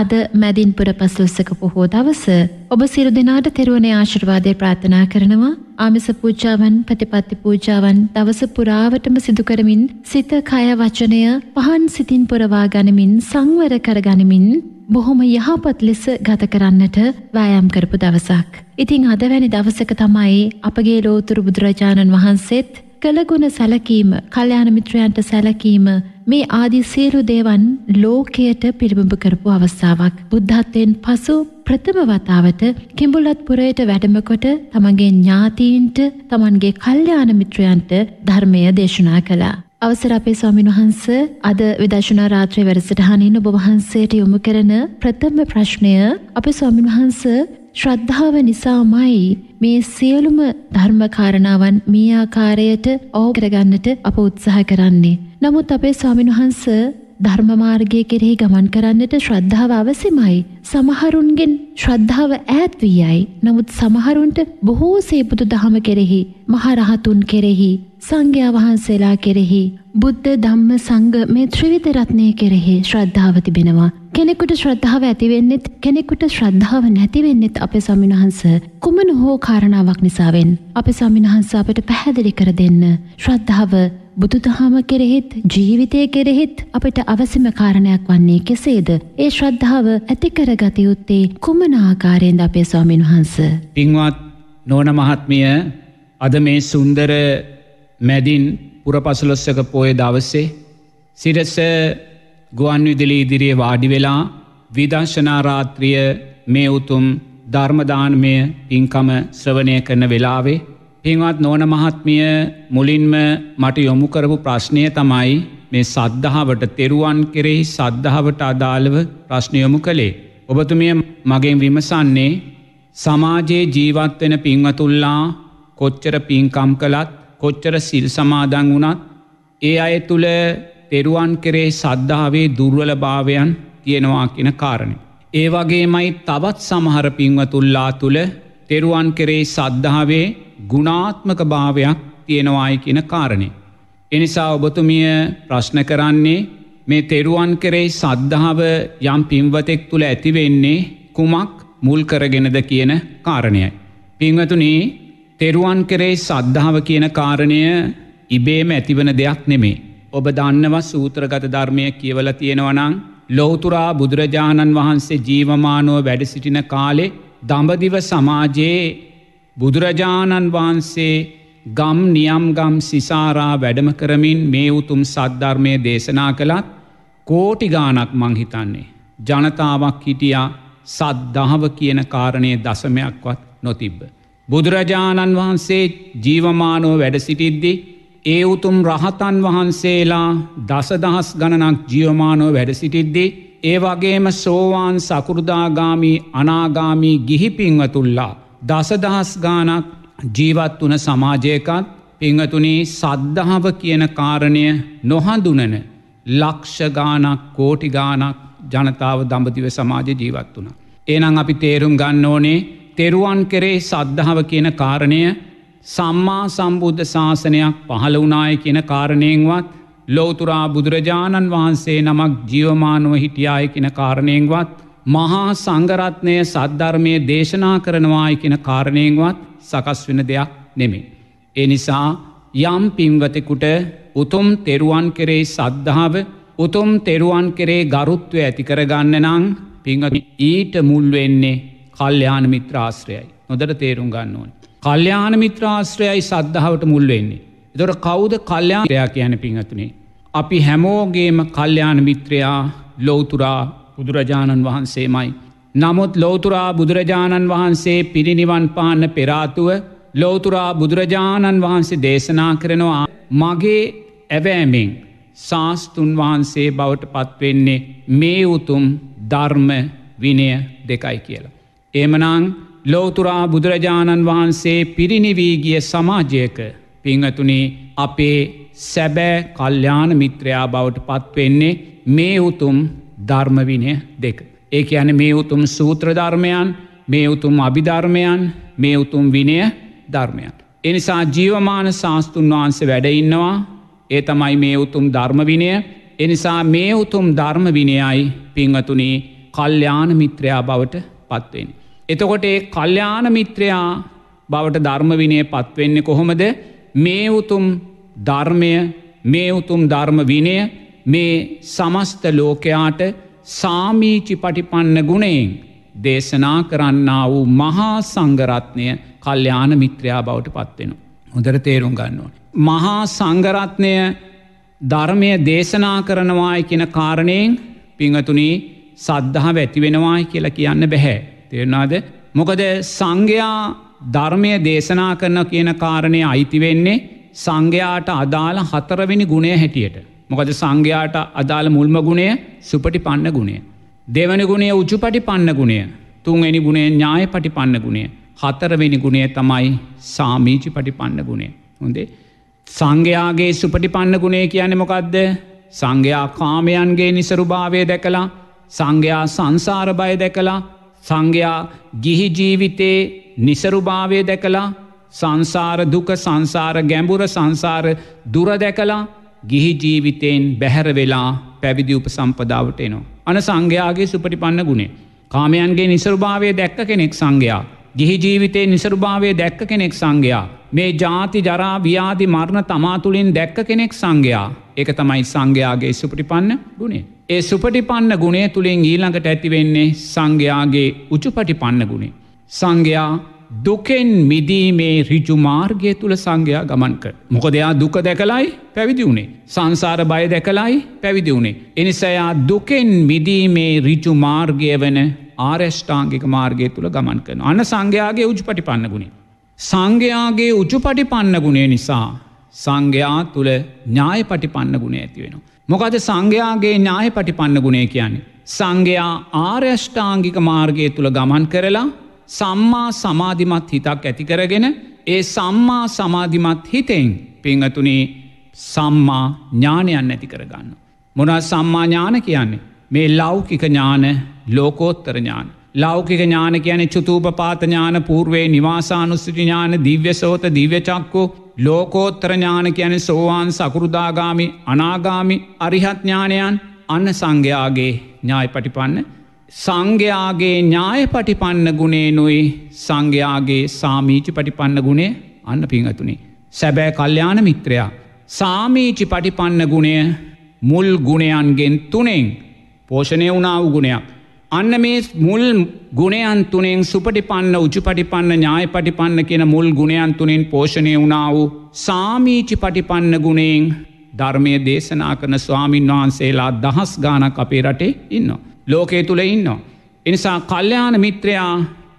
අද මැදින්පුර පසලොස්සක පොහෝ දවස ඔබ සිරු දෙනාට තෙරුවනේ ආශිර්වාදය ප්‍රාර්ථනා කරනවා ආමිස පූජාවන් ප්‍රතිපත්ති පූජාවන් දවස පුරාවටම සිදු කරමින් සිත කය වචනය පහන් සිතින් පුරවා ගනිමින් සංවර කර ගනිමින් බොහොම යහපත් ලෙස ගත කරන්නට වෑයම් කරපු දවසක්. ඉතින් අද වැනි දවසක තමයි අපගේ ලෝතුරු බුදුරජාණන් වහන්සේත් කළගුණ සැලකීම, කල්යාණ මිත්‍රයන්ට සැලකීම මේ ආදි සියලු දේවන් ලෝකයට පිළිබඹ කරපු අවස්ථාවක්. බුද්ධත්වයෙන් පසු ප්‍රථම වතාවට කිඹුලත්පුරයට වැඩමකොට තමන්ගේ ඥාතීන්ට තමන්ගේ කල්්‍යාන මිත්‍රයන්ට ධර්මය දේශනා කළා. අවසර අපේ ස්වාමීන් වහන්ස අද විදර්ශනා රාත්‍රී වැඩසටහනින් ඔබ වහන්සේට යොමු කරන ප්‍රථම ප්‍රශ්නය අපේ ස්වාමීන් වහන්ස ශ්‍රද්ධාව නිසාමයි මේ සියලුම ධර්මකාරණාවන් මේ ආකාරයට ඕ කරගන්නට අප උත්සාහ කරන්නේ. නමුත් අපේ ස්වාමීන් වහන්ස ධර්ම මාර්ගයේ කෙරෙහි ගමන් කරන්නට ශ්‍රද්ධාව අවශ්‍යමයි. සමහරුන්ගෙන් ශ්‍රද්ධාව ඈත් වී යයි. නමුත් සමහරුන්ට බොහෝ සේපුතු දහම කෙරෙහි, මහරහතුන් කෙරෙහි, සංඝයා වහන්සේලා කෙරෙහි, බුද්ධ ධම්ම සංඝ මේ ත්‍රිවිධ රත්නය කෙරෙහි ශ්‍රද්ධාව තිබෙනවා. කෙනෙකුට ශ්‍රද්ධාව ඇතිවෙන්නෙත් කෙනෙකුට ශ්‍රද්ධාව නැතිවෙන්නෙත් අපේ සමිනහන්ස කුමන හෝ කාරණාවක් නිසාවෙන් අප සමිනහන්ස අපට පැහැදිලි කර දෙන්න ශ්‍රද්ධාව බුදුදහම කෙරෙහිත් ජීවිතය කෙරෙහිත් අපට අවසිම කාරණයක් වන්නේ කෙසේද ඒ ශ්‍රද්ධාව ඇතිකර ගතයුත්තේ කුමන ආකාරයෙන්ද අපේ ස්වාමින් වහන්ස. පින්වත් නෝන මහත්මිය අද මේ සුන්දර මැදින් පුරපසලොස්සක පෝය දවස්සේ සිරස ගුවන් විදිලි ඉදිරියේ වාඩි වෙලා විදර්ශනාරාත්‍රිය මේ උතුම් ධර්මදානමය පින්කම ශ්‍රවණය කරන වෙලාවේ. පින්වත් නෝන මහත්මිය මුලින්ම මට යොමුකරපු ප්‍රශ්නය තමයි මේ සද්ධාවට තෙරුවන් කෙරෙහි සද්ධාවට අදාළව ප්‍රශ්නයොමු කළේ. ඔබතුමිය මගෙන් විමසන්නේ සමාජයේ ජීවත්වෙන පින්වතුල්ලා කොච්චර පින්කම් කළත් කොච්චර සිල් සමාදං වුණත් ඒ අය තුළ තෙරුවන් කරේ සද්ධාවේ දුර්වල භාවයන් තියෙනවා කියෙන කාරණය. ඒ වගේමයි තවත් සමහර පින්වතුල්ලා තුළ තෙරුවන් කරේ සද්ධාවේ ගුණාත්මක භාවයක් තියෙනවායි කියන කාරණේ. එනිසා ඔබතුමිය ප්‍රශ්න කරන්නේ මේ තෙරුවන් කරේ සද්ධාව යම් පින්වතෙක් තුළ ඇතිවෙන්නේ කුමක් මුල් කරගෙනද කියන කාරණයයි. පින්වතුනී තෙරුවන් කරේ සද්ධාව කියන කාරණය ඉබේම ඇතිවන දෙයක් නෙමේ. ඔබ දන්නව සූත්‍රගත ධර්මය කියවල තියෙනවනං ලෝතුරා බුදුරජාණන් වහන්සේ ජීවමානෝ වැඩ සිටින කාලෙ දඹදිව සමාජයේ බුදුරජාණන් වහන්සේ ගම් නියම් ගම් සිසාරා වැඩම කරමින් මේ උතුම් සද්ධර්මය දේශනා කළත් කෝටිගානක් මංහිතන්නේ. ජනතාවක් හිටියා සද්ධාව කියන කාරණය දසමයක්වත් නොතිබ්බ. බුදුරජාණන් වහන්සේ ජීවමානෝ වැඩ සිටිද්දිී ඒ උතුම් රහතන් වහන්සේලා දසදහස් ගණනක් ජියවමානෝ වැඩසිටිද්දි. ඒ වගේම සෝවාන් සකෘදාගාමී අනාගාමී ගිහිපිංවතුල්ලා. දසදහස් ගානක් ජීවත් වන සමාජයකත් පිංහතුනී සද්ධාව කියන කාරණය නොහඳුනන ලක්ෂගානක් කෝටිගානක් ජනතාව දඹතිව සමාජ ජීවත් වුණ. ඒනං අපි තේරුම් ගන්න ඕනේ තෙරුවන් කෙරේ සද්ධාව කියන කාරණය සම්මා සම්බුද්ධ ශාසනයක් පහළ වනාය කියන කාරණයෙන්වත් ලෝතුරා බුදුරජාණන් වහන්සේ නමක් ජීවමානුව හිටියාය කියන කාරණයෙන්වත් මහා සංගරත්නය සද්ධර්මය දේශනා කරනවාය කියන කාරණයෙන්වත් සකස් වෙන දෙයක් නෙමේ. එනිසා යම් පින්වතෙකුට උතුම් තෙරුවන් කෙරේ සද්ධාව උතුම් තෙරුවන් කෙරේ ගරුත්වය ඇති කරගන්න නං පිංහ ඊට මුල්වෙන්නේ කල්්‍යයාන මිත්‍රාශ්‍රයයි. නොදට තේරුම් ගන්න ඕනේ. කල්්‍යාන මිත්‍රාශ්‍රයයි සද්ධාවට මුල්වෙන්නේ. දොර කවුද කල්්‍යාරයා කියන පිංහතුනේ. අපි හැමෝගේම කල්්‍යාන මිත්‍රයා ලෝතුරා බුදුරජාණන් වහන්සේමයි. නමුත් ලෝතුරා බුදුරජාණන් වහන්සේ පිරිනිවන් පාන්න පෙරාතුව ලෝතුරා බුදුරජාණන් වහන්සේ දේශනා කරනවා මගේ ඇවෑමෙන් ශාස්තුන් වහන්සේ බවට පත්වෙන්නේ මේ උතුම් ධර්ම විනය දෙකයි කියලා. ඒමනං ලෝතුරා බුදුරජාණන් වහන්සේ පිරිනිිවී ගිය සමාජයක පිංහතුනේ අපේ සැබෑ කල්්‍යාන මිත්‍රයා බවට පත්වෙන්නේ මේ උතුම් ධර්මවිනය දෙක. ඒක යන මේ උතුම් සූත්‍රධර්මයන් මේ උතුම් අභිධර්මයන් මේ උතුම් විනය ධර්මයන්. එනිසා ජීවමාන ශාස්තුන් වහන්සේ වැඩඉන්නවා ඒ තමයි මේ උතුම් ධර්මවිනය එනිසා මේ උතුම් ධර්මවිනයයි පිංහතුනේ කල්්‍යාන මිත්‍රයා බවට පත්වෙන්. එතකොට ඒ කල්්‍යාන මිත්‍රයා බවට ධර්මවිනය පත්වෙන්න කොහොමද මේ උතුම් ධර්මය මේ උතුම් ධර්ම විනය මේ සමස්ත ලෝකයාට සාමීචි පටිපන්න ගුණයෙන් දේශනා කරන්නා වූ මහා සංගරත්නය කල්්‍යාන මිත්‍රයා බවට පත්වෙනවා. හොදර තේරුම් ගන්නවා. මහා සංගරත්නය ධර්මය දේශනා කරනවායි කියෙන කාරණයෙන් පිංහතුනී සද්ධහ වැතිවෙනවායි කියලා කියන්න බැහැ. තේරනාද. මොකද සංඝයා ධර්මය දේශනා කරන කියන කාරණය අයිතිවෙන්නේ සංඝයාට අදාළ හතරවෙනි ගුණය හැටියට. මොකද සංඝයාට අදාළ මුල්ම ගුණය සුපටි පන්න ගුණේ. දෙවනි ගුණේ උජු පටි පන්න ගුණය තුන්වැනි ගුණේ ඥාය පටි පන්න ගුණේ. හතරවෙනි ගුණේ තමයි සාමීචි පටි පන්න ගුණේ. හොඳේ. සංඝයාගේ සුපටි පන්න ගුණේ කියන්නේ මොකක්ද සංඝයා කාමයන්ගේ නිසරුභාවය දැකලා සංඝයා සංසාර බය දැකලා සංඝයා ගිහි ජීවිතේ නිසරුභාවය දැකලා සංසාර දුක සංසාර ගැඹුර සංසාර දුරදැකලා ගිහි ජීවිතයෙන් බැහැර වෙලා පැවිදි උප සම්පදාවට එනවා. අන සංඝයාගේ සුපටිපන්න ගුණේ. කාමයන්ගේ නිසරුභාවය දැක්ක කෙනෙක් සංඝයා. ගිහි ජීවිතේ නිසරුභාවය දැක්ක කෙනෙක් සංඝයා. මේ ජාති ජරා ව්‍යාධි මරණ තමාතුළින් දැක්ක කෙනෙක් සංඝයා. එක තමයි සංඝයාගේ සුපටිපන්න ගුණේ. ඒ සුපටිපන්න ගුණේ තුළින් ඊළඟට ඇතිවෙන්නේ සංඝයාගේ උචුපටිපන්න ගුණේ. සංඝයා දුකෙන් මිදීමේ රිජු මාර්ගය තුළ සංඝයා ගමන්ක. මොකදයා දුක දැකලයි පැවිදි වුණේ. සංසාර බය දැකලයි පැවිදි වුණේ. එනිසයා දුකෙන් මිදීමේ රිජු මාර්ගය වන ආරෙෂ්ඨාංගික මාර්ගය තුළ ගමන් කන. අන්න සංඝයාගේ උජුපටිපන්න ගුණේ. සංඝයාගේ උජුපටිපන්න ගුණේ නිසා සංඝයා තුළ ඥාය පටිපන්න ගුණ ඇතිවෙනවා. මොකද සංඝයාගේ ඥාය පටිපන්න ගුණේ කියන්නේ. සංඝයා ආර්යෂ්ඨාංගික මාර්ගය තුළ ගමන් කරලා සම්මා සමාධිමත් හිතක් ඇතිකරගෙන ඒ සම්මා සමාධිමත් හිතෙන් පිංහතුනේ සම්මා ඥානයන් ඇති කරගන්න. මොනා සම්මා ඥාන කියන්නේ මේ ලෞකික ඥාන ලෝකෝත්තර ඥාන. ලෞකික ඥාන කියන චුතූපපාතඥාන පූර්වේ නිවාසානුස්සති ඥාන දිව්‍යසෝත දිව්‍යචක්කෝ ලෝකෝත්තරඥාන කියන සෝවාන් සකෘදාගාමි අනාගාමි අරිහත්ඥානයන් අන්න සංඝයාගේ ඥාය පටිපන්න සංඝයාගේ ඥාය පටිපන්න ගුණේනුයි සංඝයාගේ සාමීචි පටිපන්න ගුණේ අන්න පිංහතුනේ. සැබෑ කල්්‍යාන මිත්‍රයා. සාමීචි පටිපන්න ගුණය මුල් ගුණයන්ගෙන් තුනෙෙන් පෝෂණය වුණාව ගුණයක්. අන්න මේ මුල් ගුණයන් තුනෙන් සුපටිපන්න උචුපටිපන්න ඥාය පටිපන්න කියෙන මුල් ගුණයන් තුනෙන් පෝෂණය වුණාව සාමීචි පටිපන්න ගුණයෙන් ධර්මය දේශනා කරන ස්වාමීන් වහන්සේලා දහස් ගානක් අපේ රටේ ඉන්න. ලෝකේ තුළ ඉන්නවා. එනිසා කල්්‍යයාන මිත්‍රයා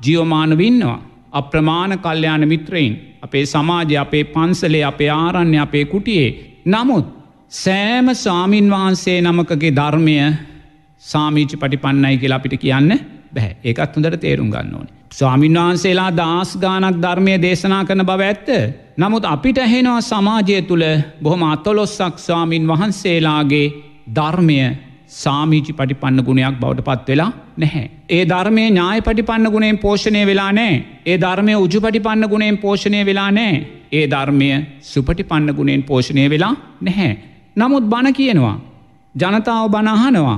ජියෝමානවින්නවා. අප්‍රමාණ කල්්‍යයාන මිත්‍රයින්. අපේ සමාජය අපේ පන්සලේ අපේ ආරණ්‍ය අපේ කුටියේ. නමුත් සෑම ස්වාමීන් වහන්සේ නමකගේ ධර්මය සාමීචි පටිපන්නයි කියලා අපිට කියන්න බැහැ ඒකත් හොඳට තේරුම් ගන්න ඕනේ. ස්වාමීන් වහන්සේලා දස් ගානක් ධර්මය දේශනා කරන බව ඇත්ත. නමුත් අපිට හෙනවා සමාජය තුළ බොහොම අතොලොස්සක් ස්වාමීන් වහන්සේලාගේ ධර්මය සාමීචි පටිපන්න ගුණයක් බවට පත් වෙලා නැහැ. ඒ ධර්මය ඥාය පටිපන්න ගුණෙන් පෝෂණය වෙලා නෑ. ඒ ධර්මය උජු පටිපන්න ගුණෙන් පෝෂණය වෙලා නෑ. ඒ ධර්මය සුපටිපන්න ගුණෙන් පෝෂණය වෙලා නැහැ. නමුත් බණ කියනවා. ජනතාව බනහනවා.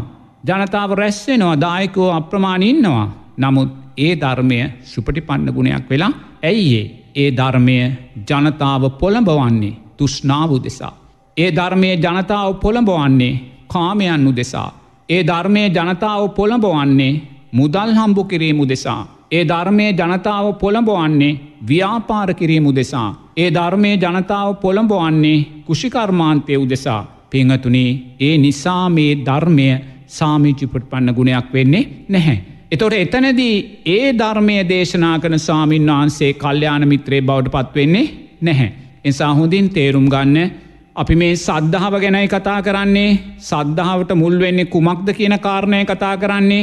ජනතාව රැස්වෙනවා දායකෝ අප්‍රමාණඉන්නවා. නමුත් ඒ ධර්මය සුපටිපන්න ගුණයක් වෙලා ඇයිඒ. ඒ ධර්මය ජනතාව පොළඹවන්නේ තුෂ්නාවූ දෙසා. ඒ ධර්මය ජනතාව පොළඹවන්නේ කාමයන්නු දෙසා. ඒ ධර්මය ජනතාව පොළඹවන්නේ මුදල් හම්බු කිරීමු දෙසා. ඒ ධර්මය ජනතාව පොළඹවන්නේ ව්‍යාපාර කිරීමු දෙසා. ඒ ධර්මය ජනතාව පොළඹවන්නේ කුෂිකර්මාන්තය උදෙසා. පිංහතුනේ ඒ නිසා මේ ධර්මය සාමීචිපුට්පන්න ගුණයක් වෙන්නේ නැහැ. එතොට එතනදී ඒ ධර්මය දේශනා කන සාමීන් වහන්සේ කල්්‍යයාන මිත්‍රේ බවට පත්වෙන්නේ නැහැ. එසා හොඳින් තේරුම් ගන්න අපි මේ සද්ධාව ගැනයි කතා කරන්නේ සද්ධාවට මුල්වෙන්නේ කුමක්ද කියන කාරණය කතා කරන්නේ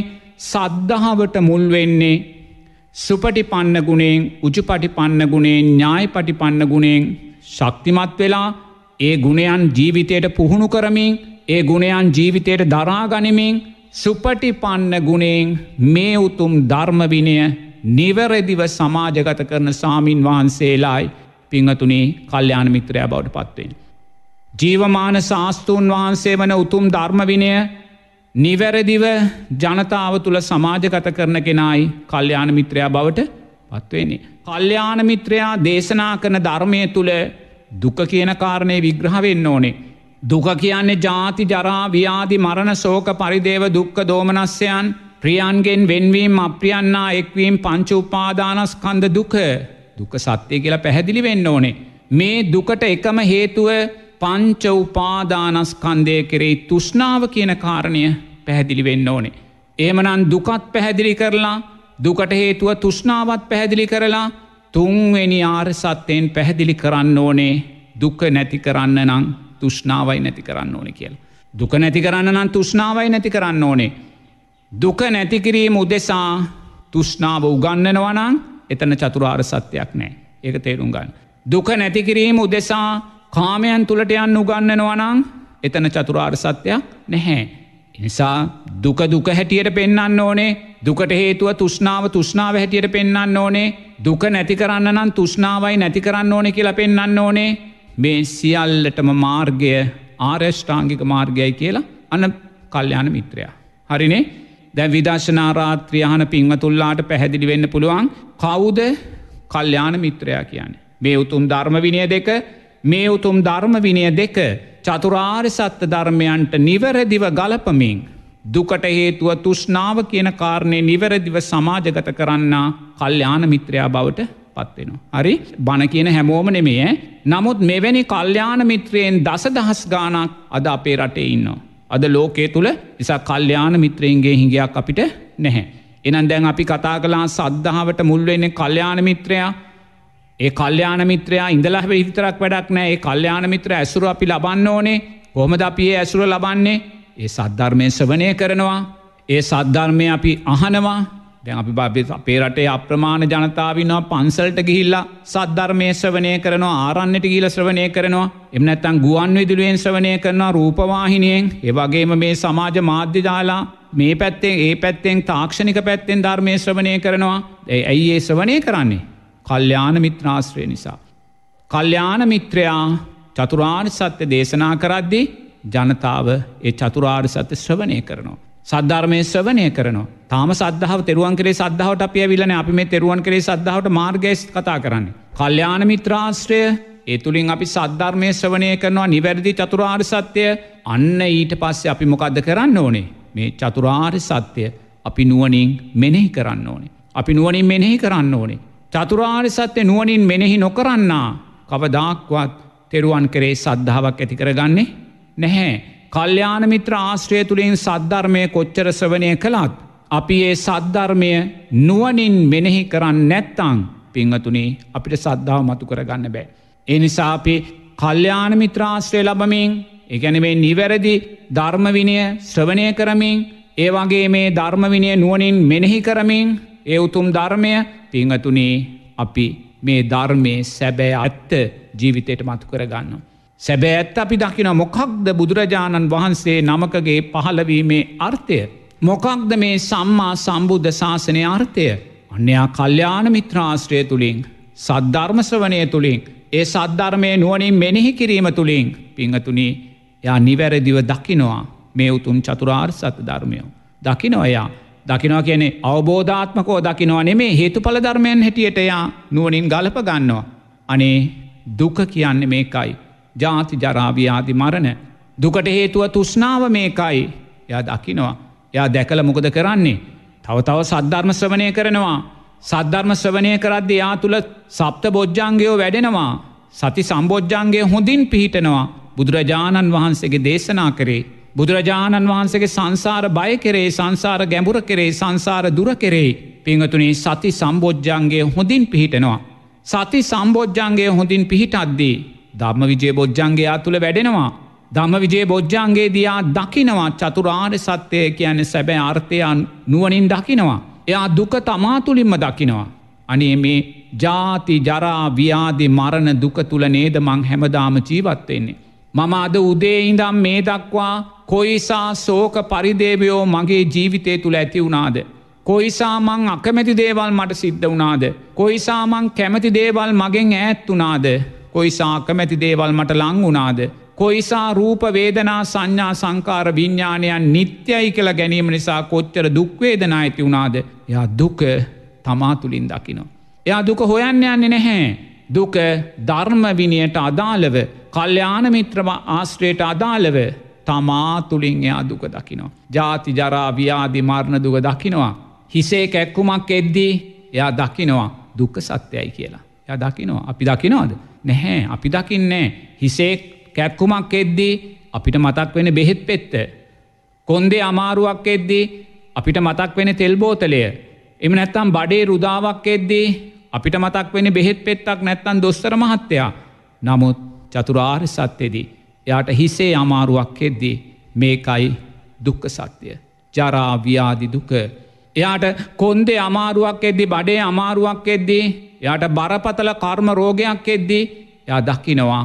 සද්ධාවට මුල්වෙන්නේ සුපටි පන්න ගුණෙන් උජුපටි පන්න ගුණෙන් ඥායි පටි පන්න ගුණෙන් ශක්තිමත් වෙලා ඒ ගුණයන් ජීවිතයට පුහුණු කරමින් ඒ ගුණයන් ජීවිතයට දරාගනිමින් සුපටිපන්න ගුණයෙන් මේ උතුම් ධර්මවිනය නිවැරදිව සමාජගත කරන සාමීන් වහන්සේලායි පිංහතුනේ කල්්‍යාන මිත්‍රයා බවට පත්වෙන්. ජීවමාන ශාස්තූන් වහන්සේ වන උතුම් ධර්මවිනය නිවැරදිව ජනතාව තුළ සමාජගත කරන කෙනයි කල්්‍යාන මිත්‍රයා බවට පත්වෙන්නේ. කල්්‍යාන මිත්‍රයා දේශනා කරන ධර්මය තුළ දුක කියන කාරණය විග්‍රහ වෙන්න ඕනේ. දුක කියන්නේ ජාති ජරා ව්‍යාදි මරණ සෝක පරිදේව දුක්ක දෝමනස්්‍යයන් ප්‍රියන්ගෙන් වෙන්වීම් අප්‍රියන්නා එක්වීම් පංචුපාදානස්කන්ද දුක දුක සත්‍යය කියලා පැහැදිලි වෙන්න ඕනේ. මේ දුකට එකම හේතුව පංච උපාදානස්කන්දය කෙරෙයි තුෂ්නාව කියන කාරණය පැහැදිලි වෙන්න ඕනේ. ඒමනන් දුකත් පැහැදිලි කරලා දුකට හේතුව තුෂ්නාවත් පැහැදිලි කරලා තුන්වෙනි ආර සත්‍යයෙන් පැහැදිලි කරන්න ඕනේ දුක නැති කරන්න නං තුෂ්නාවයි නැති කරන්න ඕනි කියලා. දුක නැති කරන්න නම් තුෂ්නාවයි නැති කරන්න ඕනේ. දුක නැතිකිරීම උදෙසා තුෂ්නාව උගන්නනවනං එතන චතුරාර් සත්‍යයක් නෑ ඒක තේරුම් ගන්න. දුක නැතිකිරීම උදෙසා කාමයන් තුළට යන්න උගන්නනවනං එතන චතුරාර් සත්‍යයක් නැහැ. එනිසා දුක දුක හැටියට පෙන්න්න ඕනේ දුකට හේතුව තුෂ්නාව තුෂ්නාව හැටියට පෙන්න්න ඕනේ දුක නැති කරන්න නම් තුෂ්නාවයි නැති කරන්න ඕනෙ කියලා පෙන්න්න ඕනේ මේ සියල්ලටම මාර්ගය ආර්යෂ්ඨාංගික මාර්ගයයි කියලා අන්න කල්්‍යයාන මිත්‍රයා. හරිනේ දැ විදශනාරාත්‍රයහන පින්වතුල්ලාට පැහැදිලි වෙන්න පුළුවන් කවුද කල්්‍යයාන මිත්‍රයා කියන. මේ උතුම් ධර්ම විනය දෙක මේ උතුම් ධර්ම විනය දෙක චතුරාර් සත්‍ය ධර්මයන්ට නිවරදිව ගලපමින්. දුකට හේතුව තුෂ්නාව කියන කාරණය නිවැරදිව සමාජගත කරන්න කල්්‍යාන මිත්‍රයා බවට පත්වෙනවා. හරි බණ කියන හැමෝම නෙමේ නමුත් මෙවැනි කල්්‍යාන මිත්‍රයෙන් දස දහස් ගානක් අද අපේ රටේ ඉන්නවා. අද ලෝකේ තුළ නිසා කල්්‍යාන මිත්‍රයන්ගේ හිඟයක් අපිට නැහැ. එනන් දැන් අපි කතා කලා සද්ධාවට මුල්වෙන්නේ කල්්‍යාන මිත්‍රයා ඒ කල්්‍යාන මිත්‍රයා ඉඳලා විතරක් වැඩක් නෑ ඒ කල්්‍යාන මිත්‍ර ඇසුර අපි ලබන්න ඕනේ කොහොමද අපියේ ඇසුර ලබන්නේ ඒ සද්ධර්මය ස්වනය කරනවා ඒ සද්ධර්මය අපි අහනවා දැන් අපි බාපි අපේ රටේ අප්‍රමාණ ජනතාවන්නවා පන්සල්ට ගිහිල්ලා සද්ධර්මේශ්‍රවනය කරනවා ආරන්නට ගීල ශ්‍රවනය කරනවා එමනැත්තන් ගුවන් විදුලුවෙන් ශ්‍රවනය කරනවා රූපවාහිනියෙන් ඒවගේම මේ සමාජ මාධ්‍යජාලා මේ පැත්තෙන් ඒ පැත්තෙන් තාක්ෂණික පැත්තෙන් ධර්මය ශ්‍රවනය කරනවා ඇයි ඒ ශ්‍රවනය කරන්නේ. කල්්‍යාන මිත්‍රාශ්‍රය නිසා. කල්්‍යාන මිත්‍රයා චතුරාර් සත්‍ය දේශනා කරද්දි ජනතාව ඒ චතුරාර් සත්‍ය ශ්‍රවනය කරනවා. සද්ධර්මය ශ්‍රවනය කරනවා. තාම සද්ධාව තෙරුවන් කරේ සද්ධාවට අප ඇවිලන අපි මේ තෙරුවන් කරේ සද්ධාවට මාර්ගයස් කතා කරන්න. කල්්‍යාන මිත්‍රාශ්‍රය ඒ තුළින් අපි සද්ධර්මය ශ්‍රවනය කරනවා නිවැරදි චතුරාර් සත්‍යය අන්න ඊට පස්සේ අපි මොකක්ද කරන්න ඕනේ. මේ චතුරාර් සත්‍යය අපි නුවනින් මෙනෙහි කරන්න ඕනේ. අපි නුවනින් මෙනෙහි කරන්න ඕනේ. චතුරාර් සත්‍යය නුවනින් මෙනෙහි නොකරන්නා කවදාක්වත් තෙරුවන් කරේ සද්ධාවක් ඇති කරගන්නේ නැහැ. කල්්‍යාන මිත්‍ර ආශ්‍රය තුළින් සද්ධර්මය කොච්චර ස්වනය කළත්. අපි ඒ සද්ධර්මය නුවනින් මෙනෙහි කරන්න නැත්තං පිංහතුනේ අපිට සද්ධාව මතු කරගන්න බෑ. එනිසා අපි කල්්‍යාන මිත්‍රාශ්‍රය ලබමින් එකැන මේ නිවැරදි ධර්මවිනය ශ්‍රවණය කරමින් ඒවාගේ මේ ධර්මවිනය නුවනින් මෙනෙහි කරමින් ඒ උතුම් ධර්මය පිංහතුනේ අපි මේ ධර්මය සැබෑ අත්ත ජීවිතයට මතු කරගන්නවා. සැබෑ ඇත් අපි දකින මොකක්ද බුදුරජාණන් වහන්සේ නමකගේ පහළවීමේ අර්ථය. මොකක්ද මේ සම්මා සම්බුද්ධ ශාසනය අර්ථය. අන්‍යයා කල්්‍යාන මිත්‍රාශ්‍රය තුළින් සද්ධර්මශ්‍රවනය තුළින් ඒ සද්ධර්මය නුවනින් මෙනෙහි කිරීම තුළින් පිංහතුනි යා නිවැරදිව දකිනවා මේ උතුම් චතුරාර් සත ධර්මයෝ. දකිනොයා දකිනවා කියනෙ අවබෝධාත්මකෝ දකිනවා නෙමේ හේතු පල ධර්මයන් හැටියට යා නුවනින් ගලප ගන්නවා. අනේ දුක කියන්නේ මේකයි. ජාති ජරාවි්‍යාදි මරණ. දුකට හේතුව තුෂ්නාව මේකයි ය දකිනවා. යා දැකල මොකද කරන්නේ. තව තව සද්ධර්ම ශ්‍රවනය කරනවා. සද්ධර්ම ශ්‍රවනය කරද්ද යා තුළ සප්ත බොජ්ජාන්ගයෝ වැඩෙනවා. සති සම්බෝජ්ජාන්ගේ හොඳින් පිහිටනවා. බුදුරජාණන් වහන්සේගේ දේශනා කරේ. බුදුරජාණන් වහන්සේගේ සංසාර බය කෙරේ සංසාර ගැඹුර කෙරේ සංසාර දුර කෙරේ. පිංහතුනි සති සම්බෝජ්ජන්ගේ හොඳින් පිහිටනවා. සති සම්බෝජ්ජන්ගේ හොඳින් පිහිටද්දී. ධම්ම විජය බොජ්ජන්ගේ යා තුළ වැඩෙනවා. ධම විජය බොජ්ජන්ගේ දයා දකිනවා චතුරාර් සත්‍යය කියන සැබෑ අර්ථයන් නුවනින් දකිනවා. එයා දුක තමා තුළින්ම දකිනවා. අනේ මේ ජාති ජරා ව්‍යාදි මරණ දුක තුළ නේද මං හැමදාම ජීවත්වෙන්නේ. මම අද උදේඉඳම් මේ දක්වා කොයිසා සෝක පරිදේවයෝ මගේ ජීවිතය තුළ ඇති වුණාද. කොයිසාමං අකමැති දේවල් මට සිද්ධ වුණාද. කොයිසාමං කැමති දේවල් මගෙන් ඈත් වනාාද. කොයිසා කමැති දේවල් මට ලංවුනාද. කොයිසා රූපවේදනා සංඥා සංකාර විඤ්ඥානයන් නිත්‍යයි කළ ගැනීම නිසා කොච්චර දුක්වේදනා ඇති වුණාද. යා දුක තමා තුළින් දකිනෝ. එයා දුක හොයන්න යන්නේ නැහැ. දුක ධර්මවිනියට අදාළව කල්්‍යානමිත්‍රම ආශ්‍රයට අදාළව තමා තුළින් එයා දුක දකිනවා. ජාති ජරා ව්‍යාදි මරණ දුක දකිනවා. හිසේ කැක්කුමක් එද්දී එයා දකිනවා දුක සත්‍යයයි කියලා. එය දකිනවා අපි දකිනවාද. නැහැ අපි දකින්නේ හිසේ කැක්කුමක් එද්දී අපිට මතක් වෙන බෙහෙත් පෙත්ත. කොන්දේ අමාරුවක් එද්දී අපිට මතක් වෙන තෙල්බෝතලය. එම නැත්තම් බඩේ රුදාවක් එද්දී අපිට මතක් වෙන බෙහෙත් පෙත්තක් නැත්තන් දොස්තර මහත්තයා. නමුත් චතුරාර් සත්‍යයේදී. එයාට හිසේ අමාරුවක් එද්දී මේකයි දුක්ක සත්‍යය. ජරාවියාදි දුක එයාට කොන්දේ අමාරුවක් එද්දි බඩේ අමාරුවක් එද්දී එයාට බරපතල කර්ම රෝගයක් එද්දී එයා දකිනවා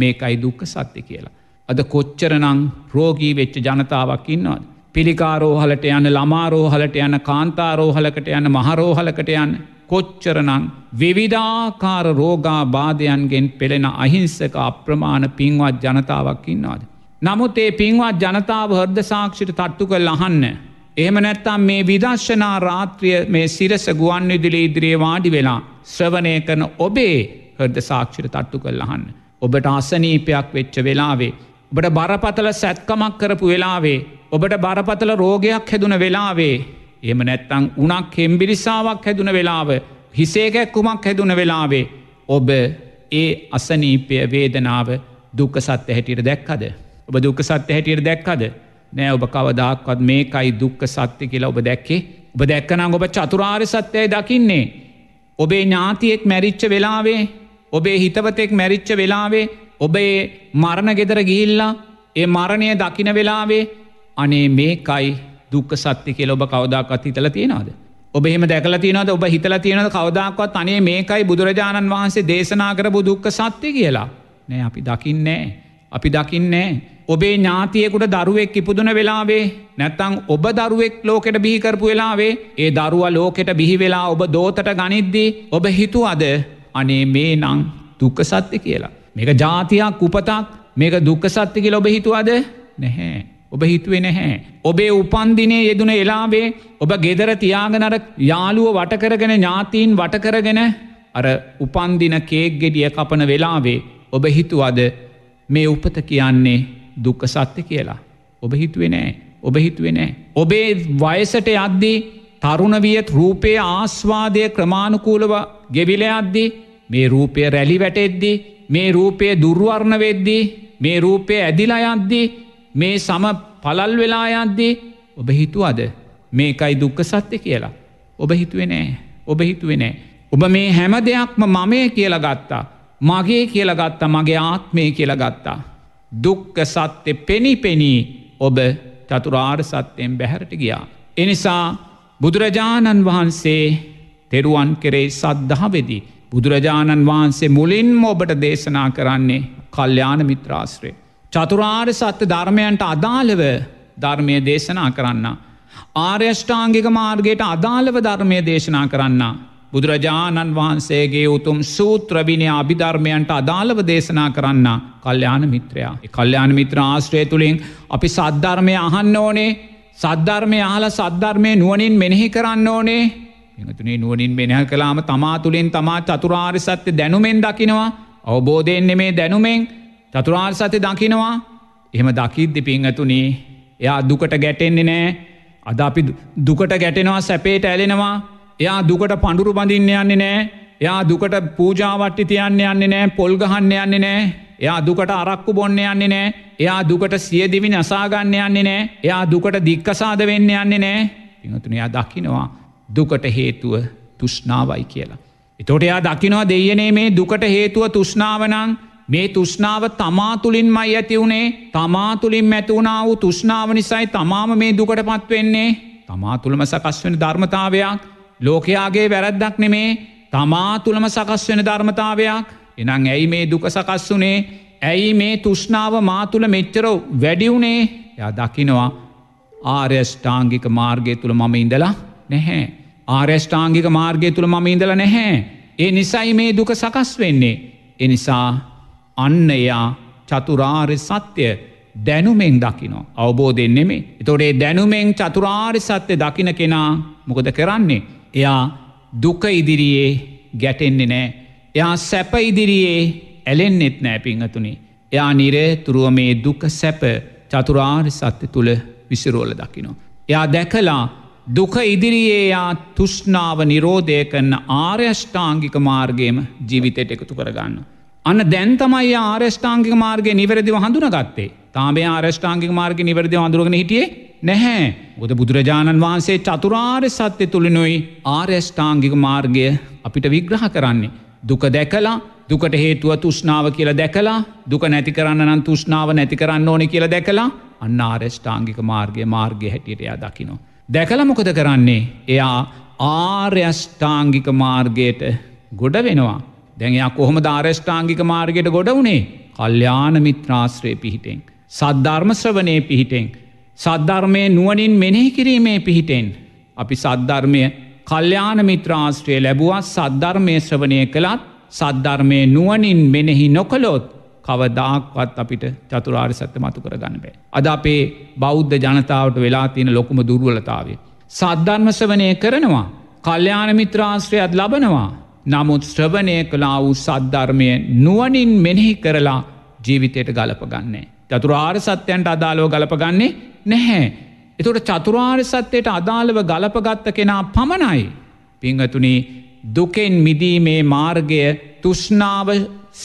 මේකයි දුක්ක සත්‍ය කියලා. අද කොච්චරනං රෝගී වෙච්ච ජනතාවක් ඉන්නවාද. පිළිකාරෝහලට යන ළමාරෝහලට යන කාන්තාරෝහලකට යන මහරෝහලකට යන්න කොච්චරනං විවිධාකාර රෝගා බාධයන්ගෙන් පෙළෙන අහිංසක අප්‍රමාණ පින්වත් ජනතාවක් ඉන්නවාද. නමුත් ඒ පින්වත් ජනතාව හර්ද සාක්ෂිට තට්ටු කල් අහන්න එහම නැත්තම් මේ විදශ්‍යනා රාත්‍රිය මේ සිරස ගුවන් විදිලි ඉදිරියේ වාඩි වෙලා ශ්‍රවණය කරන ඔබේ හර්ද සාක්ෂිර තට්ටු කල්ලහන්න. ඔබට අසනීපයක් වෙච්ච වෙලාවේ. ඔබට බරපතල සැත්කමක් කරපු වෙලාවේ. ඔබට බරපතල රෝගයක් හැදුන වෙලාවේ. එම නැත්තං උනක් හෙම්බිරිසාාවක් හැදුන වෙලාව හිසේකැක්කුමක් හැදුන වෙලාවේ. ඔබ ඒ අසනීපය වේදනාව දුක සත්‍ය හැටියට දැක්කද. ඔබ දුක සත්‍ය හැටියට දැක්කද. නෑ ඔබ කවදක්වත් මේකයි දුක්ක සත්‍ය කියලා ඔබ දැක්කේ ඔබ දැක්කනම් ඔබ චතුරාර් සත්‍යය දකින්නේ. ඔබේ ඥාතියෙක් මැරිච්ච වෙලාවේ ඔබේ හිතවතෙක් මැරිච්ච වෙලාවේ ඔබේ මරණ ගෙදර ගිහිල්ලා ඒ මරණය දකින වෙලාවේ අනේ මේකයි දුක්ක සත්‍ය කෙල ඔබ කවදාකත් හිතල තියෙනවාද. ඔබ එම දැකල තියනද ඔබ හිතල තියෙනද කවදක්වත් අනේ මේකයි බුදුරජාණන් වහන්සේ දේශනා කරපු දුක්ක සත්‍ය කියලා නෑ අපි දකින්නේ අපි දකින්නේ. ඔබේ ඥාතියෙකුට දරුවෙක් ඉපදුන වෙලාවේ නැත්තං ඔබ දරුවෙක් ලෝකෙට බිහිකරපු වෙලාවේ ඒ දරුවා ලෝකෙට බිහිවෙලා ඔබ දෝතට ගනිද්දී ඔබ හිතු අද අනේ මේ නං දුක්ක සත්‍ය කියලා. මේක ජාතියක් උපතක් මේක දුක්ක සත්‍ය කියල ඔබ හිතුවද නැහැ. ඔබ හිතුවේ නැහැ. ඔබේ උපන්දිනේ යෙදුන එලාවේ ඔබ ගෙදර තියාගනර යාළුව වටකරගෙන ඥාතීන් වටකරගෙන අර උපන්දින කේක් ගෙඩිය කපන වෙලාවේ ඔබ හිතුවද මේ උපත කියන්නේ දුක්ක සත්‍ය කියලා. ඔබ හිතුවේ නෑ ඔබ හිතුවේ නෑ. ඔබේ වයසට යද්දී තරුණවියත් රූපය ආස්වාදය ක්‍රමාණුකූලව ගෙවිල අද්දී මේ රූපය රැලි වැටෙද්දී මේ රූපය දුර්වර්ණ වෙද්දී මේ රූපය ඇදිලායද්දී මේ සම පලල් වෙලායද්දී ඔබ හිතුවද මේකයි දුක්ක සත්‍ය කියලා. ඔබ හිතුවේ නෑ ඔබ හිතුවේ නෑ. ඔබ මේ හැම දෙයක්ම මමය කියලා ගත්තා. මගේ කියලා ගත්තා මගේ ආත්මය කියලා ගත්තා. දුක්ක සත්‍ය පෙනිපෙනී ඔබ චතුරාර් සත්‍යයෙන් බැහැරට ගියා. එනිසා බුදුරජාණන් වහන්සේ තෙරුවන් කෙරේ සද්ධහවෙදි. බුදුරජාණන් වහන්සේ මුලින්ම ඔබට දේශනා කරන්නේ කල්්‍යාන මිත්‍රාශ්‍රය. චතුරාර් සත්‍ය ධර්මයන්ට අදාළව ධර්මය දේශනා කරන්න. ආර්යෂ්ඨාංගික මාර්ගයට අදාළව ධර්මය දේශනා කරන්න. බුදුරජාණන් වහන්සේගේ උතුම් සූත්‍රවිනය අභිධර්මයන්ට අදාළව දේශනා කරන්න කල්්‍යයාන මිත්‍රයා. කල්්‍යයාන මිත්‍ර ආශ්‍රය තුළින් අපි සද්ධර්මය අහන්න ඕනේ සද්ධර්මය අහල සද්ධර්මය නුවනින් මෙනෙහි කරන්න ඕනේ එතුනේ නුවනින් මෙනහ කලාම තමා තුළින් තමා චතුරාර් සත්‍ය දැනුමෙන් දකිනවා අවබෝධයෙන් මේ දැනුමෙන් චතුරාර් සති දකිනවා එහෙම දකිද්දි පිංහතුනේ එයා දුකට ගැටෙන්නේ නෑ අද අපි දුකට ගැටෙනවා සැපේට ඇලෙනවා එයා දුකට පඳුරු බඳින්න යන්නේ නෑ එයා දුකට පූජාවට්ටි තියන්න යන්නේ නෑ පොල්ගහන්න යන්නේ නෑ එයා දුකට අරක්කු බොන්න යන්නේ නෑ එයා දුකට සියදිවි නසාගන්න යන්නේ නෑ එයා දුකට දික්කසාද වෙන්න යන්නේ නෑ පිනතුන එයා දකිනවා දුකට හේතුව තුෂ්නාවයි කියලා. එතෝට එයා දකිනවා දෙයනේ මේ දුකට හේතුව තුෂ්නාවනං මේ තුෂ්නාව තමාතුලින්මයි ඇතිවුණේ තමාතුලින් ඇතිවුණාව තුෂ්නාව නිසයි තමාම මේ දුකට පත්වෙන්නේ තමාතුළම සකස් වෙන ධර්මතාවයක් ලෝකයාගේ වැරැද්දක් නෙමේ තමා තුළම සකස් වෙන ධර්මතාවයක් එනම් ඇයි මේ දුක සකස් වුනේ ඇයි මේ තුෂ්නාව මා තුළ මෙච්චර වැඩිවුනේ ය දකිනවා ආර්යෂ්ඨාංගික මාර්ගය තුළ මම ඉඳලා නැහැ. ආර්යෂ්ඨාංගික මාර්ගය තුළ මම ඉඳලා නැහැ. ඒ නිසයි මේ දුක සකස් වෙන්නේ. එනිසා අන්න එයා චතුරාර්ය සත්‍යය දැනුමෙන් දකිනෝ අවබෝධෙන් නෙමේ. එතොඩේ දැනුමෙන් චතුරාර්ය සත්‍යය දකින කෙනා මොකද කරන්නේ. එයා දුක ඉදිරියේ ගැටෙන්නේ නෑ. එයා සැප ඉදිරියේ ඇලෙන්නෙත් නෑ පිංහතුනි. එයා නිරේතුරුව මේ දුක සැප චතුරාර් සත්‍ය තුළ විසිරෝල දකිනෝ. එයා දැකලා දුක ඉදිරියේ යා තුෂ්නාව නිරෝධය කරන්න ආර්යෂ්ඨාංගික මාර්ගයම ජීවිතයට එකතු කරගන්න. අන්න දැන්තමයි ආර්ෂ්ඨාංගික මාර්ගය නිවැරදිව හඳුනගත්තේ තාමේ ආර්ෂ්ඨාංගික මාර්ග නිවැරදිව අඳුරගෙන හිටියේ නැහැ. ගොද බුදුරජාණන් වහන්සේ චතුරාර් සත්‍ය තුළිනොයි ආර්යෂ්ඨාංගික මාර්ගය අපිට විග්‍රහ කරන්නේ. දුක දැකලා දුකට හේතුව තුෂ්නාව කියලා දැකලා දුක නැති කරන්න නම් තුෂ්නාව නැති කරන්න ඕනෙ කියලා දැකලා අන්න ආර්යෂ්ඨාංගික මාර්ගය මාර්ගය හැටියටයා දකිනෝ. දැකල මොකද කරන්නේ එයා ආර්යෂ්ඨාංගික මාර්ගයට ගොඩ වෙනවා. දැන්යා කොහොම ධාර්ෂ්ඨාංගික මාර්ගයට ගොඩ වුණේ කල්්‍යාන මිත්‍රාශ්‍රය පිහිටෙන්. සද්ධර්මශ්‍රවනය පිහිටෙන්. සද්ධර්මය නුවනින් මෙනෙහි කිරීමේ පිහිටෙන්. අපි සද්ධර්මය කල්්‍යාන මිත්‍රාශ්‍රය ලැබුවත් සද්ධර්මය ශ්‍රවනය කළත් සද්ධර්මය නුවනින් මෙනෙහි නොකළොත් කවදාක්වත් අපිට චතුරාර් සත්‍ය මතු කරගන්න බෑ. අද අපේ බෞද්ධ ජනතාවට වෙලා තියෙන ලොකුම දුර්ුවලතාවේ. සද්ධර්මශවනය කරනවා. කල්්‍යාන මිත්‍රාශ්‍රයත් ලබනවා. නමුත් ශ්‍රවනය කලා වූ සද්ධර්මය නුවනින් මෙනෙහි කරලා ජීවිතයට ගලපගන්නේ. චතුරාර් සත්‍යයන්ට අදාළෝ ගලපගන්නේ නැහැ. එතුට චතුරාර් සත්‍යයට අදාළව ගලපගත්ත කෙනා පමණයි. පිංහතුනි දුකෙන් මිදීමේ මාර්ගය තුෂ්නාව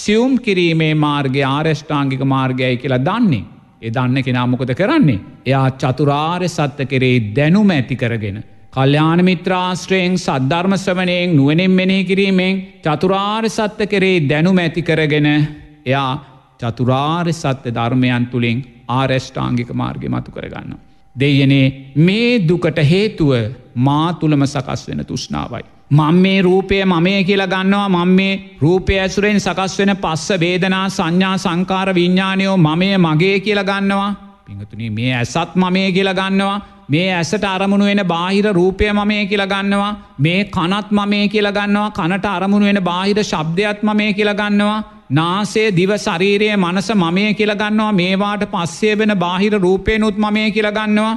සියුම් කිරීමේ මාර්ගය ආර්ෂ්ඨාංගික මාර්ගයයි කියලා දන්නේ. ඒ දන්න කෙනා මොකද කරන්නේ. එයා චතුරාර් සත්‍ය කෙරේ දැනුම ඇති කරගෙන. කල්්‍යාන මිත්‍රාශ්‍රයෙන් සද්ධර්මස්වනයෙන් නුවනෙන් මෙනෙහි කිරීමෙන් චතුරාර් සත්‍ය කෙරේ දැනුම ඇති කරගෙන එයා චතුරාර් සත්‍ය ධර්මයන් තුළින් ආරෙෂ්ඨාංගික මාර්ග මතු කරගන්නවා. දෙයනේ මේ දුකට හේතුව මා තුළම සකස් වෙන තුෂ්නාවයි. මං මේ රූපය මමය කියලා ගන්නවා මං මේ රූපය ඇසුරෙන් සකස් වෙන පස්ස බේදනා සංඥා සංකාර විඤ්ඥානයෝ මමය මගේ කියලා ගන්නවා. පිහතුන මේ ඇසත් මමය කියලා ගන්නවා. මේ ඇසට අරමුණ වෙන බාහිර රූපය මමය කියලා ගන්නවා. මේ කනත් මමය කියලා ගන්නවා කනට අරමුණ වෙන බාහිර ශබ්දයත් මමය කියලා ගන්නවා. නාසේ දිව ශරීරයේ මනස මමය කියලගන්නවා මේවාට පස්සේ වෙන බාහිර රූපයනුත් මමය කියලගන්නවා.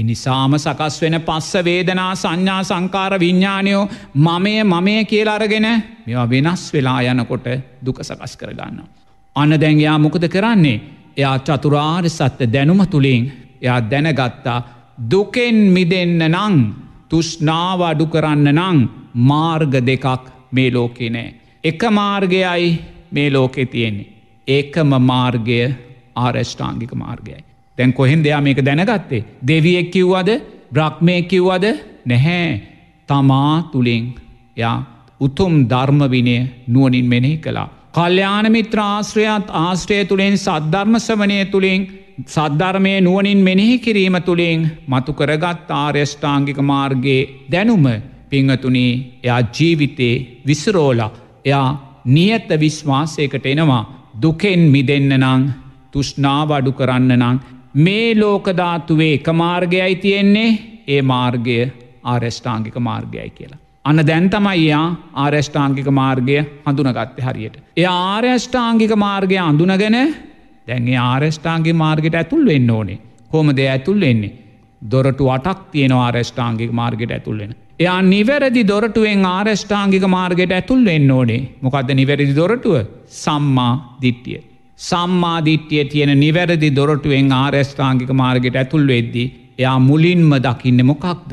එනිසාම සකස් වෙන පස්ස වේදනා සංඥා සංකාර විඤ්ඥානයෝ මමය මමය කියලා අරගෙන මෙවා වෙනස් වෙලා යනකොට දුක සකස් කරගන්න. අන්න දැන්ගයා මොකද කරන්නේ. එයා චතුරාර් සත්‍ය දැනුම තුළින් එයා දැනගත්තා දුකෙන් මිදන්න නං තුෂ්නාව අඩු කරන්න නං මාර්ග දෙකක් මේ ලෝකෙනෑ. එක මාර්ගයයි මේ ලෝකෙ තියෙන්නේ. ඒකම මාර්ගය ආරෂ්ඨාංගික මාර්ගයයි. තැන් කොහෙන් දෙයා මේක දැනගත්තේ. දෙවියෙක් කිව්වද බ්‍රක්්මය කිව්වද නැහැ තමා තුළින් යා උතුම් ධර්මවිනය නුවනින් මෙනෙහි කලා. කල්්‍යාන මිත්‍ර ආශ්‍රයත් ආශ්‍රය තුළෙන් සද්ධර්මසවනය තුළින් සද්ධර්මය නුවනින් මෙනෙහි කිරීම තුළින් මතු කරගත් ආර්යෂ්ඨාංගික මාර්ගයේ දැනුම පිංහතුනී එයා ජීවිතේ විසරෝලා එයා නියත විශ්වාසයකට එනවා දුකෙන් මිදන්න නං තුෂ්නාවඩු කරන්න නං මේ ලෝකධාතුවේ එක මාර්ගයයි තියෙන්නේ ඒ මාර්ගය ආරෙෂ්ඨාංගික මාර්ගයයි කියලා. අන්න දැන්තමයි යා ආරෙෂ්ඨාංගික මාර්ගය හඳුනගත්ත හරියට. එය ආරෙෂ්ඨාංගික මාර්ගය අඳුනගෙන දැන්ගේ ආරෙෂ්ඨාන්ගේ මාර්ගයට ඇතුල් වෙන්න ඕනේ හොමද ඇතුල් වෙන්නේ. දොරටු අටක් තියෙනවා ආරෙෂ්ඨාංගික මාර්ගයට ඇතුල් වෙන එයා නිවැරදි දොරටුවෙන් ආරෂ්ඨාංගික මාර්ගයට ඇතුල් වෙන්න ඕනේ මොකක්ද නිවැරදි දොරටුව සම්මා දිට්ටිය. සම්මාධිට්්‍යය තියෙන නිවැරදි දොරටුවෙන් ආරෂ්ඨාංගික මාර්ගයට ඇතුල් වෙද්දි. එයා මුලින්ම දකින්න මොකක්ද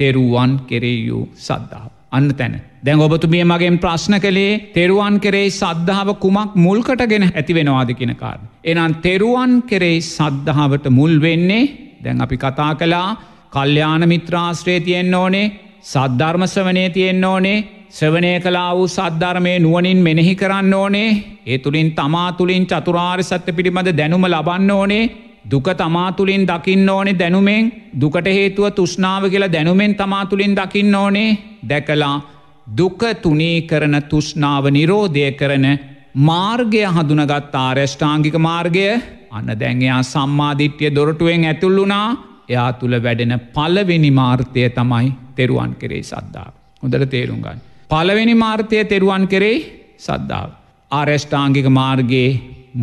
තෙරුවන් කෙරෙයූ සද්ධාව. අන්න තැන. දැන් ඔබතුමිය මගේ ප්‍රශ්න කළේ තෙරුවන් කෙරෙයි සද්ධාව කුමක් මුල්කටගෙන ඇතිවෙනවාද කියෙන කාරණ. එනම් තෙරුවන් කෙරෙයි සද්ධාවට මුල් වෙන්නේ දැන් අපි කතා කලා කල්්‍යාන මිත්‍රාශ්‍රේතියෙන් ඕනේ සද්ධර්ම ස්වනය තියෙන්න්න ඕනේ ස්වනය කලා වූ සද්ධර්මය නුවනින් මෙනෙහි කරන්න ඕනේ ඒ තුළින් තමා තුළින් චතුරාර් සත්‍ය පිළිබඳ දැනුම ලබන්න ඕනේ දුක තමා තුළින් දකින්න ඕනේ දැනුමෙන් දුකට හේතුව තුෂ්නාව කියලා දැනුමෙන් තමා තුළින් දකින්න ඕනේ දැකලා දුක තුනේ කරන තුෂ්නාව නිරෝධය කරන මාර්ගය හඳුනගත් ආර්යෂ්ඨාංගික මාර්ගය අන්න දැන්යා සම්මාධිට්‍යය දොරටුවෙන් ඇතුල්ලුනා එයා තුළ වැඩෙන පලවෙනි මාර්ථය තමයි තෙරුවන් කරේ සද්ධාව. හොඳට තේරුම් ගන්න. පලවෙනි මාර්ථය තෙරුවන් කරේ සද්ධාව. ආරෙෂ්ඨාංගික මාර්ගයේ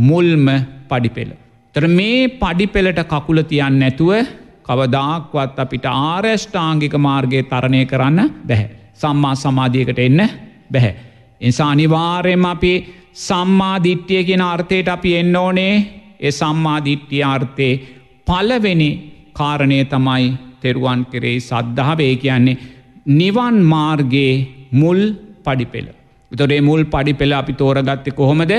මුල්ම පඩිපෙළ. තර මේ පඩිපෙළට කකුල තියන්න නැතුව කවදාක්වත් අපිට ආරෙෂ්ඨාංගික මාර්ගය තරණය කරන්න බැහැ. සම්මා සමාධියකට එන්න බැහැ. එනිසා අනිවාර්යම අපි සම්මාධිට්්‍යය කියෙන අර්ථයට අපි එන්න ඕනේ ඒ සම්මාධිට්්‍යිය අර්ථය පලවෙනි කාරණය තමයි තෙරුවන් කෙරෙහි සද්ධාවේ කියන්නේ නිවන් මාර්ගයේ මුල් පඩිපෙළ. විතොරේ මුල් පඩිපෙළ අපි තෝරගත්ත කොහොමද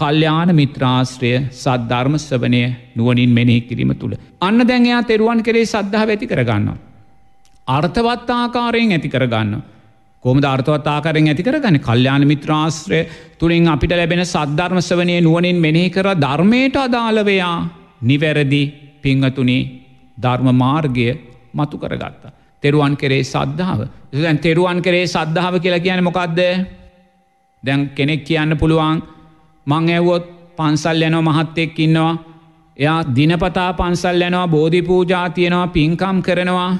කල්්‍යාන මිත්‍රාශ්‍රය සද්ධර්ම ස්වනය නුවනින් මෙනෙහි කිරීම තුළ. අන්න දැන්යා තෙරුවන් කරේ සද්ධාව ඇති කරගන්න. අර්ථවත්තාආකාරයෙන් ඇති කරගන්න. කොම ධර්ථවත්තාකාරෙන් ඇති කරගන්න කල්්‍යාන මිත්‍රාශ්‍රය තුළින් අපිට ලැබෙන සද්ධර්ම ස්වනය නුවනින් මෙනෙහි කර ධර්මයට අදාලවයා නිවැරදි පිංහතුනි ධර්ම මාර්ගය මතු කරගත්තා. තෙරුවන් කරේ සද්ධාව. දැන් තෙරුවන් කරේ සද්ධාව කියලා කියන මොකක්ද. දැන් කෙනෙක් කියන්න පුළුවන් මං ඇවොත් පන්සල් යනෝ මහත්තෙක් ඉන්නවා. එයා දිනපතා පන්සල් යනවා බෝධි පූජා තියෙනවා පින්කම් කරනවා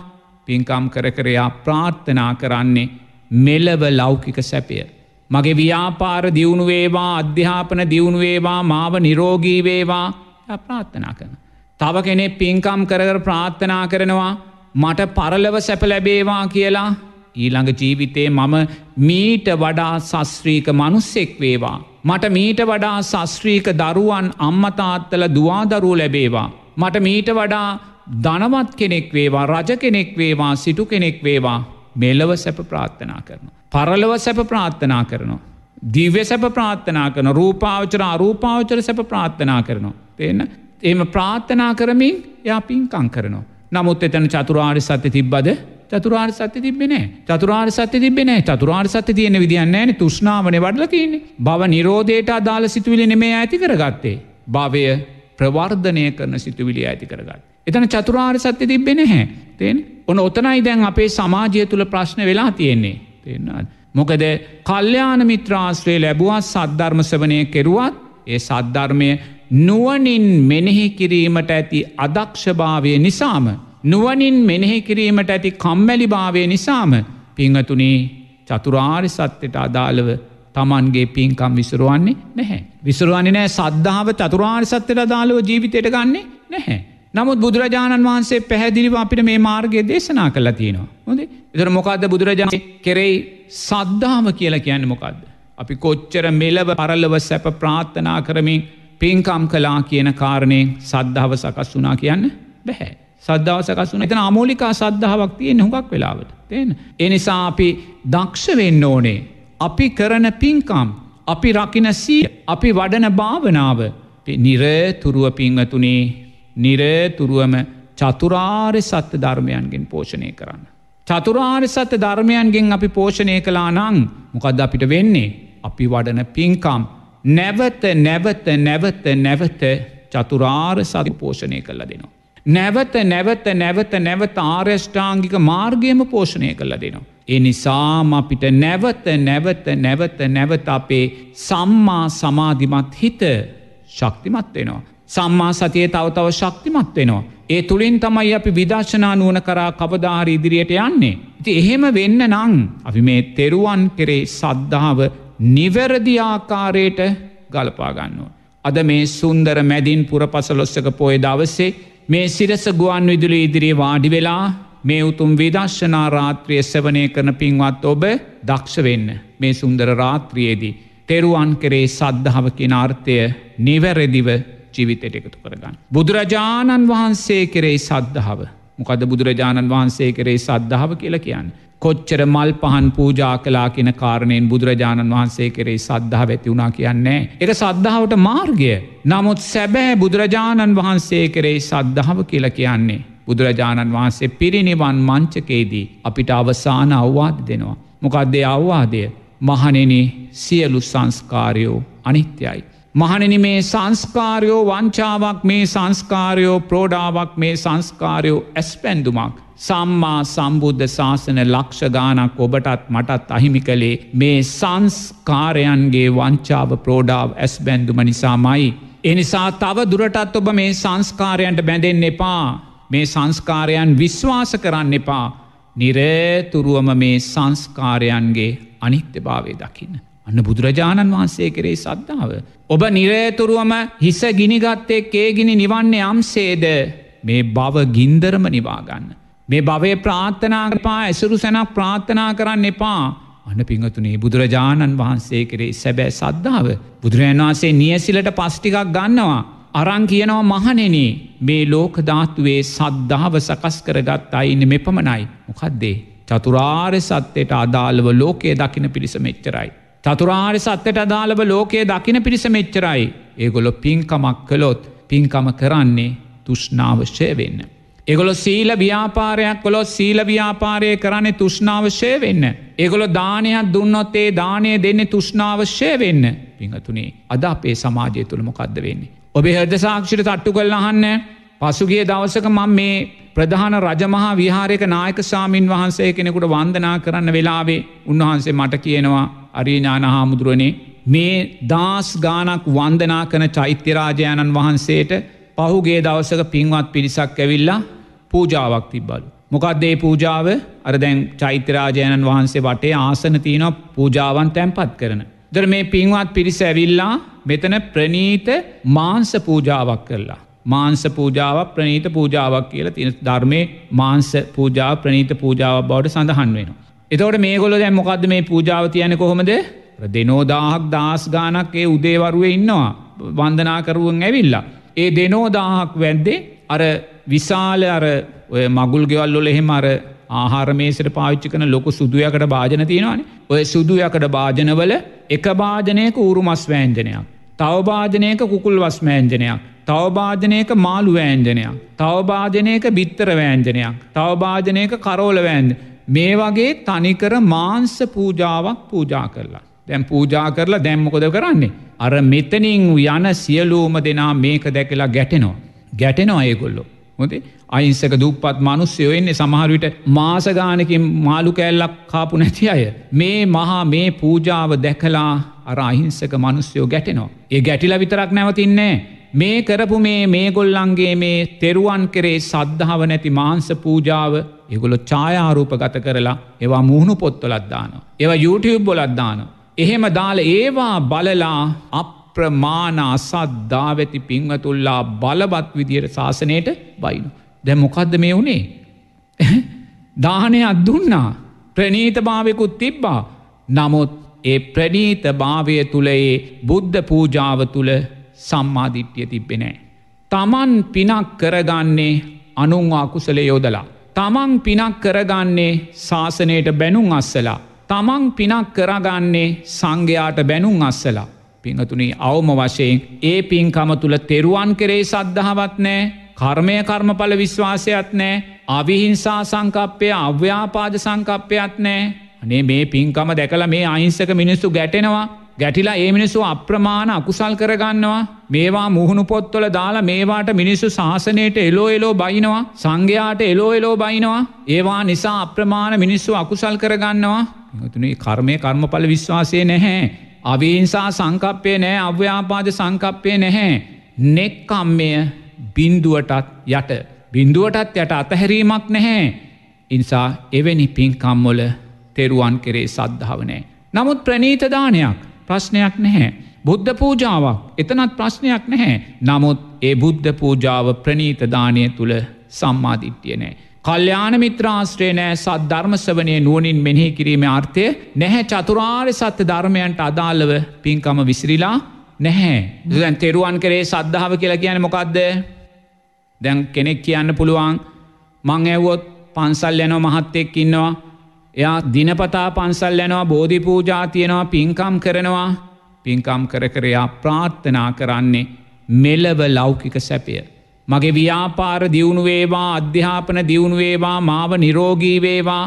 පින්කම් කර කරයා ප්‍රාර්ථනා කරන්නේ මෙලව ලෞකික සැපය. මගේ ව්‍යාපාර දියුණුවේවා අධ්‍යාපන දියුණුවේවා මාව නිරෝගීවේවා ප්‍රාර්ථනා කරන. තව කෙනෙ පින්කම් කරකර ප්‍රාර්ථනා කරනවා මට පරලව සැප ලැබේවා කියලා ඊළඟ ජීවිතේ මම මීට වඩා සස්්‍රීක මනුස්සෙක් වේවා. මට මීට වඩා සස්්‍රීක දරුවන් අම්මතාත්තල දවාදරූ ලැබේවා. මට මීට වඩා ධනවත් කෙනෙක් වේවා රජ කෙනෙක් වේවා සිටු කෙනෙක් වේවා මෙලව සැප ප්‍රාත්ථනා කරන. පරලව සැප ප්‍රාත්ථනා කරනවා. දිව්‍ය සැප ප්‍රාත්ථනා කරන රූපාවචර අරූපාවචර සැප ප්‍රාත්ථනා කරනවා. තියන්න එම ප්‍රාත්ථනා කරමින් යා පින්කං කරනවා. නමුත් එතන චතුරාර් සත්‍ය තිබ්බද චතුරාර් සත්‍ය තිබෙන චතුරාර් සත්‍ය තිබෙන චතුරාර් සත්‍ය තියන විදින්න ෑන තුෂ්නාවන වඩල තියන්නේ බව නිරෝධයට අදාළ සිතුවිලි නෙමේ ඇති කරගත්තේ. භවය ප්‍රවර්ධනය කරන සිතුවිලි ඇති කරගත්. එතන චතුරාර් සත්‍ය තිබෙන හැ තිෙන් ඔන ඔතනයි දැන් අපේ සමාජය තුළ ප්‍රශ්න වෙලා තියෙන්නේ තිෙන්න්නත්. මොකද කල්්‍යයාන මිත්‍රාශ්‍රය ලැබුවත් සද්ධර්ම සවනය කෙරුවත් ඒ සද්ධර්මය නුවනින් මෙනෙහි කිරීමට ඇති අදක්ෂභාවය නිසාම. නුවනින් මෙනෙහි කිරීමට ඇති කම්මැලි භාවය නිසාම පිංහතුනේ චතුරාරි සත්‍යයට අදාළව තමන්ගේ පින්කම් විසරුවන්නේ නැහැ. විසරුවන්නේ නෑ සද්ධාව චතුරාරි සත්‍යයට අදාළව ජීවිතයට ගන්නේ නැහැ. නමුත් බුදුරජාණන් වහන්සේ පැහැදිලිව අපිට මේ මාර්ගය දේශනා කළ තියෙනවා. හොද එතර මොකක්ද බුදුරජාණන් කෙරෙයි සද්ධාව කියලා කියන්න මොකක්ද. අපි කොච්චර මෙලව පරල්ලව සැප ප්‍රාත්ථනා කරමින් පේන්කම් කලා කියන කාරණය සද්ධාව සකස් වනා කියන්න බැහැ. සද්ධාව සකස් වන එතන අමෝලිකා සද්ධාවක් තියෙන් හොඟක් වෙලාවට තියෙන. එනිසා අපි දක්ෂවෙන්න ඕනේ. අපි කරන පින්කම් අපි රකින සී අපි වඩන භාවනාව නිරතුරුව පිංවතුනේ නිරතුරුවම චතුරාර් සත්‍ය ධර්මයන්ගෙන් පෝෂණය කරන්න. චතුරාර් සත්‍ය ධර්මයන්ගෙන් අපි පෝෂණය කලා නං මොකද අපිට වෙන්නේ. අපි වඩන පින්කම් නැවත නැවත නැවත නැවත චතුරාර් සති පෝෂණය කල්ල දෙනවා. නැවත නැවත නැවත නැවත ආර්යෂ්ඨාංගික මාර්ගයම පෝෂණය කල්ල දෙනවා. එනිසාම අපිට නැවත නැවත නැවත නැවත අපේ සම්මා සමාධිමත් හිත ශක්තිමත් වෙනවා. සම්මා සතිය තවතව ශක්තිමත් වෙනවා. ඒ තුළින් තමයි අපි විදර්ශනා නුවන කරා කවදාහර ඉදිරියට යන්නේ. ඉති එහෙම වෙන්න නං අපි මේ තෙරුවන් කෙරේ සද්ධාව නිවැරදි ආකාරයට ගලපාගන්නවා. අද මේ සුන්දර මැදින් පුරපසලොස්සක පොය දවස්සේ මේ සිරස ගුවන් විදුලි ඉදිරියේ වාඩි වෙලා මේ උතුම් විදශ්‍යනා රාත්‍රිය සවනය කරන පින්වත් ඔබ දක්ෂවෙන්න මේ සුන්දර රාත්‍රියයේදී. තෙරුවන් කරේ සද්ධාව කියෙන අර්ථය නිවැරදිව ජීවිතයට එකතු කරගන්න. බුදුරජාණන් වහන්සේ කරේ සද්ධාව මොකද බුදුරජාණන් වහන්සේ කරේ සද්ධාව කියලා කියන්න. කොච්චර මල් පහන් පූජා කලා කියෙන කාරණයෙන් බුදුරජාණන් වහන්සේ කෙරේ සද්ධාව ඇති වුණා කියන්නේ. එක සද්ධාවට මාර්ගය. නමුත් සැබෑ බුදුරජාණන් වහන්සේ කෙරේ සද්ධාව කියලා කියන්නේ. බුදුරජාණන් වහන්සේ පිරිනිවන් මංචකේදී අපිට අවසාන අවවාද දෙනවා. මොකක්දේ අවවාදය. මහනෙන සියලු සංස්කාරයෝ අනිත්‍යයි. මහනෙන මේ සංස්කාරයෝ වංචාවක් මේ සංස්කාරයෝ ප්‍රෝඩාවක් මේ සංස්කාරයෝ ඇස් පැන්දුමක්. සම්මා සම්බුද්ධ ශාසන ලක්ෂ ගානක් ඔබටත් මටත් අහිමි කළේ මේ සංස්කාරයන්ගේ වංචාව ප්‍රෝඩාව ඇස් බැන්දුම නිසාමයි. එනිසා තව දුරටත් ඔබ මේ සංස්කාරයන්ට බැඳෙන් එපා මේ සංස්කාරයන් විශ්වාස කරන්න එපා. නිරේතුරුවම මේ සංස්කාරයන්ගේ අනිත්‍යභාවය දකින්න. අන්න බුදුරජාණන් වහන්සේ කරේ සද්ධාව. ඔබ නිරේතුරුවම හිස ගිනිගත්තේ කේගිනි නිවන්නේ අම්සේද මේ බව ගින්දරම නිවාගන්න. මේ භවය ප්‍රාත්ථනාකරපා ඇසුරු සැනක් ප්‍රාත්ථනා කරන්න එපා. අන පිංහතුනේ බුදුරජාණන් වහන්සේ කරේ සැබෑ සද්ධාව. බුදුරජන් වහන්සේ නියසිලට පස්්ටිකක් ගන්නවා. අරං කියනවා මහනෙන මේ ලෝක ධාත්තුවේ සද්ධාව සකස් කරගත් අයින්න මෙපමණයි. මොකක්දේ. චතුරාර් සත්‍යයට අදාළව ලෝකයේ දකින පිරිස මෙච්චරයි. චතුරාර් සත්‍යයට අදාළව ලෝකයේ දකින පිරිස මෙච්චරයි. ඒගොලො පින්කමක් කළොත් පින්කම කරන්නේ තුෂ්නාවශ්‍යය වෙන්න. එගොලො සීල ව්‍යාපාරයක් කොළො සීල ව්‍යාපාරය කරන්නේ තුෂ්ණාවශය වෙන්න. එගොලො දානයක් දුන්නොත්තේ දානය දෙන්නේ තුෂ්ණාවශ්‍යය වෙන්න පිහතුනේ අද අපේ සමාජය තුළම කද වෙන්නේ. ඔබේ හද සාක්ෂිට තට්ටු කල් අහන්න පසුගේ දවසක මං මේ ප්‍රධාන රජමහා විහාරයක නායක සාමීන් වහන්සේ කෙනෙකුට වන්දනා කරන්න වෙලාවේ උන්වහන්සේ මට කියනවා අරීඥාන හාමුදුරුවනේ මේ දාස් ගානක් වන්දනා කන චෛත්‍යරාජයණන් වහන්සේට පහුගේ දවසක පින්වත් පිරිසක් ඇවිල්ලා පූජාවක් තිබ්බලු. මොකක්දේ පූජාව අර දැන් චෛත්‍යරාජයණන් වහන්සේ වටේ ආසන තියනො පූජාවන් තැන්පත් කරන. දර මේ පින්වත් පිරිස ඇවිල්ලා මෙතන ප්‍රනීත මාංස පූජාවක් කරලා. මාංස පූජාව ප්‍රනීත පූජාවක් කියල තින ධර්මය මාංස පූජාව ප්‍රනීත පූජාව බවට සඳහන් වෙන. එතවට මේ ගොල දැ මොකක්ද මේ පූජාව තියන කොහොමද දෙනෝදාහක් දස් ගානක් ඒ උදේවරුවේ ඉන්නවා වන්දනාකරුවන් ඇවිල්ලා. ඒ දෙනෝදාහක් වැද්දේ අර විශාල අර ඔය මගුල් ගෙවල්ලොල එහෙම අර ආහාරමේසට පාච්චි කන ලොකු සුදුයකට භාජන තියෙනවාන ඔය සුදුයකට භාජනවල එක භාජනයක ඌරු මස් වෑන්ජනයක්. තවභාජනයක කුකුල් වස් වෑන්ජනයක්. තවභාජනයක මාළු වෑන්ජනයක්. තවභාජනයක බිත්තර වෑන්ජනයක්. තවභාජනයක කරෝල වෑන්ද. මේ වගේ තනිකර මාංස පූජාවක් පූජා කරලා. දැම් පූජා කරලා දැම්මකොද කරන්නේ. අර මෙතනින් යන සියලූම දෙනා මේක දැකලා ගැටෙනවා. ගැටෙනවා ඒගොල්ලෝ. හොදේ අයිංසක දුප්පත් මනුස්්‍යයෝ එන්නේ සමහරවිට මාසගානකින් මාළු කෑල්ලක් කාපු නැති අය. මේ මහා මේ පූජාව දැකලා අර අහිංසක මනුස්්‍යයෝ ගැටෙනවා. ඒ ගැටිල විතරක් නැවතින්නේ. මේ කරපු මේ මේ ගොල්ලන්ගේ මේ තෙරුවන් කරේ සද්ධාව නැති මාංස පූජාව එගොලො ඡායාරූප ගත කරලා ඒවා මුහුණු පොත්තොලත්දානවා. ඒවා YouTube බොලත්දානවා. එහෙම දාල ඒවා බලලා අප අප්‍රමාණ අසද්දා වැති පින්වතුල්ලා බලබත් විදියට ශාසනයට බයිනු. දැ මොකක්ද මේ වුණේ. දානය අදදුන්නා ප්‍රනීත භාවකුත් තිබ්බා නමුත් ඒ ප්‍රනීත භාවය තුළයේ බුද්ධ පූජාව තුළ සම්මාධිට්්‍යය තිබ්බෙනෑ. තමන් පිනක් කරගන්නේ අනුන්වා කුසල යෝදලා. තමන් පිනක් කරගන්නේ ශාසනයට බැනුම් අස්සලා. තමන් පිනක් කරගන්නේ සංඝයාට බැනුම් අස්සලා. පිංහතුනී අවම වශයෙන් ඒ පින්කම තුළ තෙරුවන් කරේ සද්ධාවත් නෑ කර්මය කර්මඵල විශ්වාසයත් නෑ අවිහිංසා සංකප්පය අව්‍යාපාද සංකප්පයක් නෑ අනේ මේ පින්කම දැකල මේ අහිංසක මිනිස්සු ගැටෙනවා ගැටිලා ඒ මිනිසු අප්‍රමාණ අකුසල් කරගන්නවා මේවා මුහුණු පොත්තොල දාලා මේවාට මිනිස්සු ශාසනයට එලෝ එලෝ බයිනවා සංඝයාට එලෝ එලෝ බයිනවා ඒවා නිසා අප්‍රමාණ මිනිස්සු අකුසල් කරගන්නවා තුනේ කර්මය කර්මඵල විශ්වාසය නැහැ අවිහිංසා සංකප්පය නෑ අව්‍යාපාද සංකප්පය නැහැ. නෙක්කම්මය බින්දුවටත් යට බින්දුවටත් යට අතහැරීමක් නැහැ. ඉනිසා එවැනි පින්කම්මොල තෙරුවන් කෙරේ සද්ධාවනෑ. නමුත් ප්‍රනීතදානයක් ප්‍රශ්නයක් නැහැ. බුද්ධ පූජාවක් එතනත් ප්‍රශ්නයක් නැහැ. නමුත් ඒ බුද්ධ පූජාව ප්‍රනීතදානය තුළ සම්මාධිට්්‍යය නෑ. කල්්‍යාන මිත්‍රාශ්‍රය නෑ සත් ධර්මසවනය නුවනින් මෙනෙහි කිරීම අර්ථය නැහැ චතුරාර් සත්‍ය ධර්මයන්ට අදාල්ලව පින්කම විසිරිලා නැහැ. දැන් තෙරුවන් කරේ සද්ධාව කියලා කියන මොකක්ද. දැන් කෙනෙක් කියන්න පුළුවන් මං ඇවොත් පන්සල් යනෝ මහත්තෙක් ඉන්නවා. එයා දිනපතා පන්සල් යනවා බෝධි පූජා තියෙනවා පින්කම් කරනවා පින්කම් කර කරයා ප්‍රාර්ථනා කරන්නේ මෙලව ලෞකික සැපිය. මගේ ව්‍යාපාර දියුණුවේවා අධ්‍යාපන දියුණුවේවා මාව නිරෝගීවේවා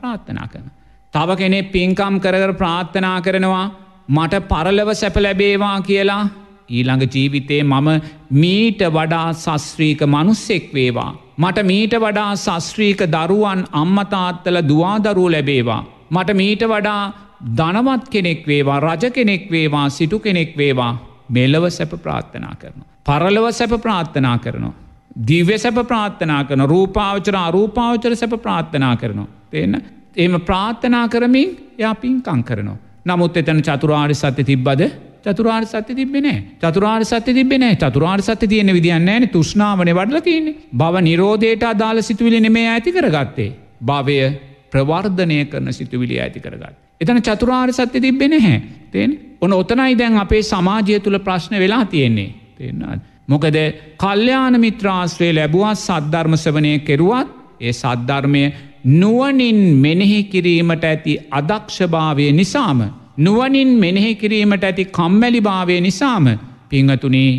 ප්‍රාත්ථනා කරන. තව කෙනෙ පින්කම් කරකර ප්‍රාත්ථනා කරනවා මට පරලව සැප ලැබේවා කියලා ඊළඟ ජීවිතේ මම මීට වඩා සස්්‍රීක මනුස්සෙක් වේවා. මට මීට වඩා සස්්‍රීක දරුවන් අම්මතාත්තල දවාදරූ ලැබේවා. මට මීට වඩා ධනවත් කෙනෙක් වේවා රජ කෙනෙක් වේවා සිටු කෙනෙක් වේවා මෙලව සැප ප්‍රාත්ථනා කරනවා. පරලව සැප ප්‍රාත්ථනා කරනවා. දිව්‍ය සැප ප්‍රාත්ථනා කරන රූපාවචර අරූපාවචර සැප ප්‍රාත්ථනා කරනවා. තියන්න එම ප්‍රාත්ථනා කරමින් යා පින්කං කරනවා. නමුත් එතන චතුරාරි සත්‍ය තිබ්බද චතුරාර් සත්‍ය තිබෙනේ චතුරාර් සත්‍ය තිබෙන චතුරාර් සත්‍ය තියෙන විදින්න ෑන තුෂ්නාවන වඩල තියන්නේ බව නිරෝධයට අදාල සිතුවිලි නෙමේ ඇති කරගත්තේ. භවය ප්‍රවර්ධනය කරන සිතුවිලි ඇති කරගත්. එතන චතුරාර් සත්‍ය තිබෙන හැ තිෙන් ඔන ඔතනයි දැන් අපේ සමාජය තුළ ප්‍රශ්න වෙලා තියෙන්නේ. තේෙන්න්නාද. මොකද කල්්‍යයාන මිත්‍රාශ්‍රය ලැබුවත් සද්ධර්මසවනය කෙරුවත් ඒ සද්ධර්මය නුවනින් මෙනෙහි කිරීමට ඇති අදක්ෂභාවය නිසාම. නුවනින් මෙනෙහි කිරීමට ඇති කම්මැලිභාවය නිසාම පිංහතුනේ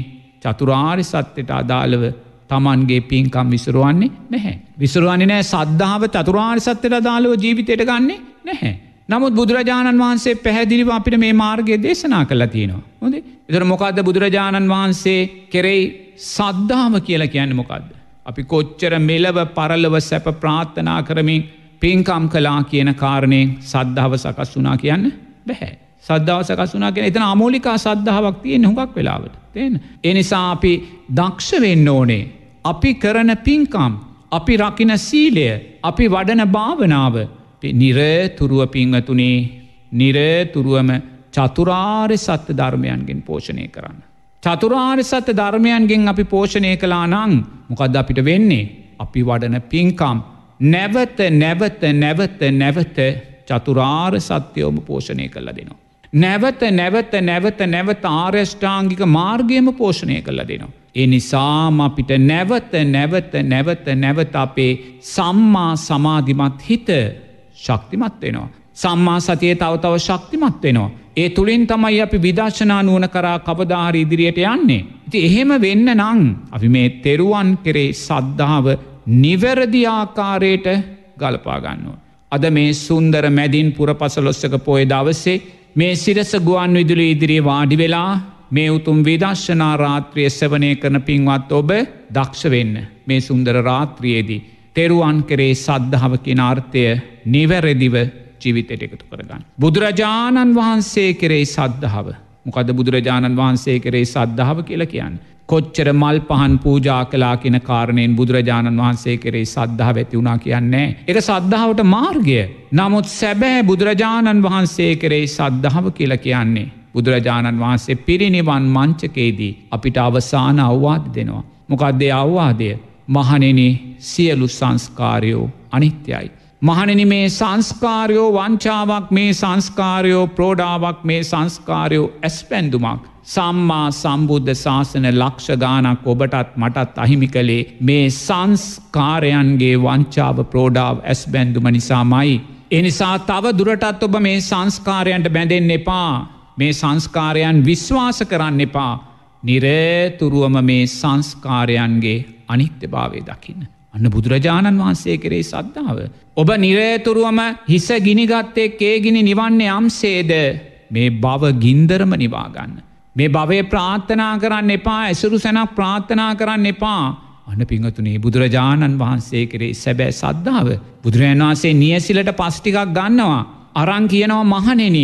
චතුරාරි සත්‍යයට අදාළව තමන්ගේ පින්කම් විසරුවන්නේ නැහැ. විසරුවන්නේ නෑ සද්ධාව චතුරාරි සත්‍යයට අදාළව ජීවිතයට ගන්නේ නැහැ. නමුත් බුදුරජාණන් වහන්සේ පැහැදිලිව අපිට මේ මාර්ගය දේශනා කලා තියෙනවා. හොද එතර මොකක්ද බුදුරජාණන් වහන්සේ කෙරෙයි සද්ධාව කියලා කියන්න මොකක්ද. අපි කොච්චර මෙලව පරලව සැප ප්‍රාත්ථනා කරමින් පින්කම් කලා කියන කාරණයෙන් සද්ධාව සකස් වනා කියන්න බැහැ. සද්ධාව සකස් වනා කියෙන එතන අමෝලිකා සද්ධාවක් තියෙන හොඟක් වෙලාවට තියෙන. එනිසා අපි දක්ෂ වෙන්න ඕනේ. අපි කරන පින්කම් අපි රකින සීලය අපි වඩන භාවනාව නිරතුරුව පිංහතුනේ නිරතුරුවම චතුරාර් සත්‍ය ධර්මයන්ගෙන් පෝෂණය කරන්න. චතුරාර් සත්‍ය ධර්මයන්ගෙන් අපි පෝෂණය කලා නං මොකද අපිට වෙන්නේ. අපි වඩන පින්කම් නැවත නැවත නැවත නැවත චතුරාර් සත්‍යයෝම පෝෂණය කල්ල දෙනවා. නැවත නැවත නැවත නැවත ආර්යෂ්ඨාංගික මාර්ගයම පෝෂණය කල්ල දෙනවා. ඒ නිසාම අපිට නැවත නැවත නැවත නැවත අපේ සම්මා සමාධිමත් හිත ශක්තිමත් වෙනවා. සම්මා සතිය තවතව ශක්තිමත් වෙනවා. ඒ තුළින් තමයි අපි විදර්ශනා නුවන කරා කවදාහරි ඉදිරියට යන්නේ. ඉති එහෙම වෙන්න නං අපි මේ තෙරුවන් කෙරේ සද්ධාව නිවැරදි ආකාරයට ගලපාගන්නවා. අද මේ සුන්දර මැදින් පුරපසලොස්සක පොය දවස්සේ මේ සිරස ගුවන් විදුලි ඉදිරියේ වාඩි වෙලා මේ උතුම් විදර්ශනා රාත්‍රිය සවනය කරන පින්වත් ඔබ දක්ෂවෙන්න මේ සුන්දර රාත්‍රියයේදී. තෙරුවන් කරේ සද්ධාව කියන අර්ථය නිවැරදිව ජීවිතයට එකතු කරගන්න. බුදුරජාණන් වහන්සේ කරේ සද්ධාව. මොකද බුදුරජාණන් වහන්සේ කරේ සද්ධාව කියලා කියන්න. කොච්චර මල් පහන් පූජා කලා කියෙන කාරණයෙන් බුදුරජාණන් වහන්සේ කරේ සද්ධාව ඇති වුණා කියන්නේ. එක සද්ධාවට මාර්ගය. නමුත් සැබෑ බුදුරජාණන් වහන්සේ කරේ සද්ධාව කියලා කියන්නේ. බුදුරජාණන් වහන්සේ පිරිනිවන් මංචකේදී අපිට අවසාන අවවාද දෙනවා. මොකක්දේ අවවාදය මහනෙනේ සියලු සංස්කාරයෝ අනිත්‍යයි. මහනෙන මේ සංස්කාරයෝ වංචාවක් මේ සංස්කාරයෝ ප්‍රෝඩාවක් මේ සංස්කාරයෝ ඇස් පැන්දුමක්. සම්මා සම්බුද්ධ ශාසන ලක්ෂගානක් ඔබටත් මටත් අහිමි කළේ මේ සංස්කාරයන්ගේ වංචාව ප්‍රෝඩාව ඇස් බැන්දුම නිසාමයි. එනිසා තව දුරටත් ඔබ මේ සංස්කාරයන්ට බැඳෙන් එපා මේ සංස්කාරයන් විශ්වාස කරන්න එපා නිරේතුරුවම මේ සංස්කාරයන්ගේ අනිත්‍යභාවය දකින්න. අන්න බුදුරජාණන් වහන්සේ කරේ සද්ධාව. ඔබ නිරේතුරුවම හිස ගිනිගත්තෙක් ඒ ගිනි නිවන්නේ යම්සේද මේ බව ගින්දරම නිවාගන්න. මේ භවය ප්‍රාත්ථනා කරන්න එපා ඇසුරු සැනක් ප්‍රාත්ථනා කරන්න එපා අන පිංහතුනේ බුදුරජාණන් වහන්සේ කරේ සැබෑ සද්ධාව. බුදුරජන් වහන්සේ නියසිලට පස්්ටිකක් ගන්නවා. අරං කියනවා මහනෙන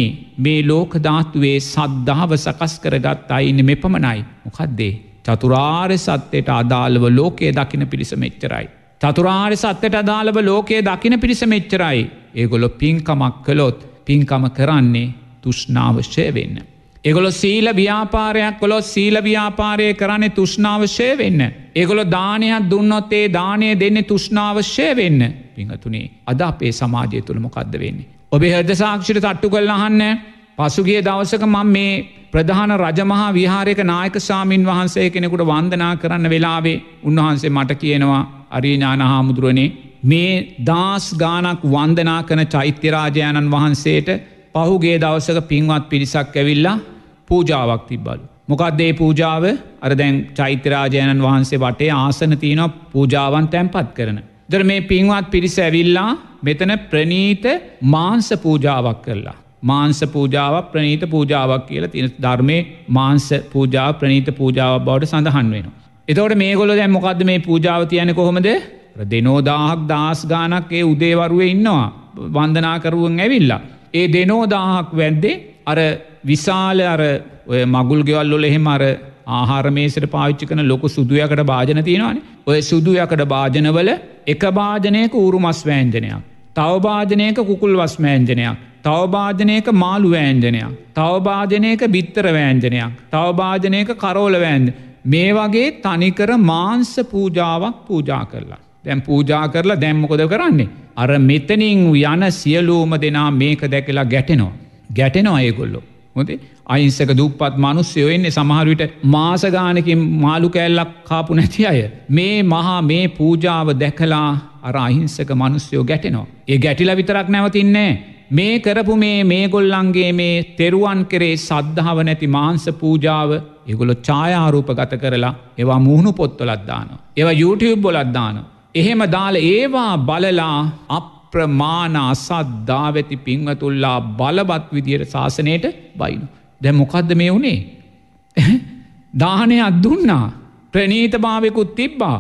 මේ ලෝක ධාත්තුවේ සද්ධාව සකස් කරගත් අයින්න මෙපමණයි මොකක්දේ. චතුරාර් සත්‍යයට අදාළව ලෝකයේ දකින පිරිස මෙච්චරයි. චතුරාර් සත්‍යයට අදාළව ලෝකයේ දකින පිරිස මෙච්චරයි. ඒගොලො පින්කමක් කළොත් පින්කම කරන්නේ තුෂ්නාවශ්‍යය වෙන්න. එගොලො සීල ව්‍යාපාරයක් කොළො සීල ව්‍යාපාරය කරන්නේ තුෂ්නාවශ්‍යය වෙන්න. ඒගොලො දානයක් දුන්නොත්තේ දානය දෙන්නේ තුෂ්නාවශ්‍යය වෙන්න පිහතුනේ අද අපේ සමාජය තුළ මොකක්ද වෙන්නේ. ඔබේ හද සාක්ෂිට තට්ටු කල්ලහන්න පසුගේ දවසක මං මේ ප්‍රධාන රජමහා විහාරයක නායක සාමීන් වහන්සේ කෙනෙකුට වන්දනා කරන්න වෙලාවේ උන්වහන්සේ මට කියනවා අරීඥාන හාමුදුරුවනේ මේ දාස් ගානක් වන්දනා කන චෛත්‍යරාජයණන් වහන්සේට පහුගේ දවසක පින්වත් පිරිසක් ඇවිල්ලා පූජාවක් තිබ්බලු. මොකක්දේ පූජාව අරදැන් චෛත්‍යරාජයණන් වහන්සේ වටේ ආසන තියන පූජාවන් තැන්පත් කරන. දර මේ පින්වත් පිරිස ඇවිල්ලා මෙතන ප්‍රනීත මාංස පූජාවක් කරලා. මාංස පූජාවක් ප්‍රනීත පූජාවක් කියල තින ධර්මය මාංස පූජාව ප්‍රනීත පූජාව බවට සඳහන් වෙන. එතවට මේගොල දැ මොකක්ද මේ පූජාව තියන කොහොමද දෙනෝදාහක් දස් ගානක්ඒ උදේවරුව ඉන්නවා වන්දනාකරුවන් ඇවිල්ලා. ඒ දෙනෝදාහක් වැද්දේ අර විශාල අර ඔය මගුල් ගෙවල්ලොල එහෙම අර ආහාරමේසට පාච්චි කන ලොක සුදුයකට භාජන තියෙනවානේ ඔය සුදුයකට භාජනවල එක භාජනයක ඌරු මස් වෑන්ජනයක්. තව භාජනයක කුකුල් වස් මෑන්ජනයක්. තවබාධනයක මාළු වෑන්ජනයක්. තවබාධනයක බිත්තර වෑන්ජනයක්. තවබාධනයක කරෝල වෑන්ද. මේ වගේ තනිකර මාංස පූජාවක් පූජා කරලා. දැම් පූජා කරලා දැම්මකොද කරන්නේ. අර මෙතනින් යන සියලූම දෙනා මේක දැකලා ගැටෙනවා. ගැටෙනවා අයගොල්ලො. හොදේ අයිංසක දුප්පත් මනුස්්‍යයෝ එන්නේ සමහරවිට මාසගානකින් මාළු කැල්ලක් කාපු නැති අය. මේ මහා මේ පූජාව දැකලා අර අහිංසක මනුස්්‍යයෝ ගැටෙනවා. ඒ ගැටිල විතරක් නැවතින්නේ. මේ කරපු මේ මේගොල්ලන්ගේ මේ තෙරුවන් කරේ සද්ධාව නැති මාංස පූජාව එගොලො ඡායාරූප ගත කරලා ඒවා මුහුණු පොත්තොලත්දාන. ඒවා YouTube බොලත්දාන. එහෙම දාල ඒවා බලලා අප්‍රමාණ අසද්ධා වෙති පිංවතුල්ලා බලබත් විදියට ශාසනයට බයිනු. දැ මොකක්ද මේ වුණේ. දානය අත්දුන්නා ප්‍රනීත භාවකුත් තිබ්බා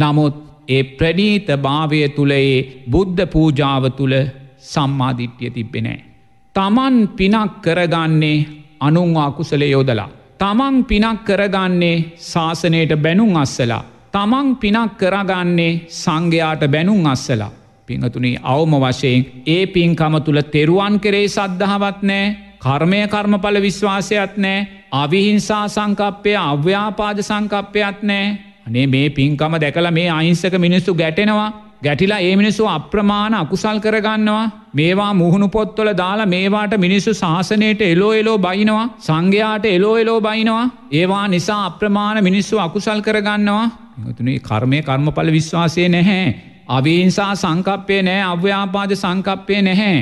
නමුත් ඒ ප්‍රනීත භාවය තුළයේ බුද්ධ පූජාව තුළ සම්මාධිට්්‍යය තිබ්බෙනෑ. තමන් පිනක් කරගන්නේ අනුන්වා කුසල යෝදලා. තමන් පිනක් කරගන්නේ ශාසනයට බැනුම් අස්සලා. තමන් පිනක් කරගන්නේ සංඝයාට බැනුම් අස්සලා. පිංහතුනි අවම වශයෙන් ඒ පින්කම තුළ තෙරුවන් කරේ සද්ධාවත් නෑ කර්මය කර්මඵල විශ්වාසයත් නෑ අවිහිංසා සංකප්පය අව්‍යාපාද සංකප්පයත් නෑ අනේ මේ පින්කම දැකල මේ අහිංසක මිනිස්සු ගැටෙනවා ගැටිලා ඒ මිනිස්සු අප්‍රමාණ අකුසල් කරගන්නවා මේවා මුහුණු පොත්තොල දාලා මේවාට මිනිස්සු ශාසනයට එලෝ එලෝ බයිනවා සංඝයාට එලෝ එලෝ බයිනවා ඒවා නිසා අප්‍රමාණ මිනිස්සු අකුසල් කරගන්නවා තුනේ කර්මය කර්මඵල විශ්වාසය නැහැ අවීංසා සංකප්පය නෑ අව්‍යාපාද සංකප්පය නැහැ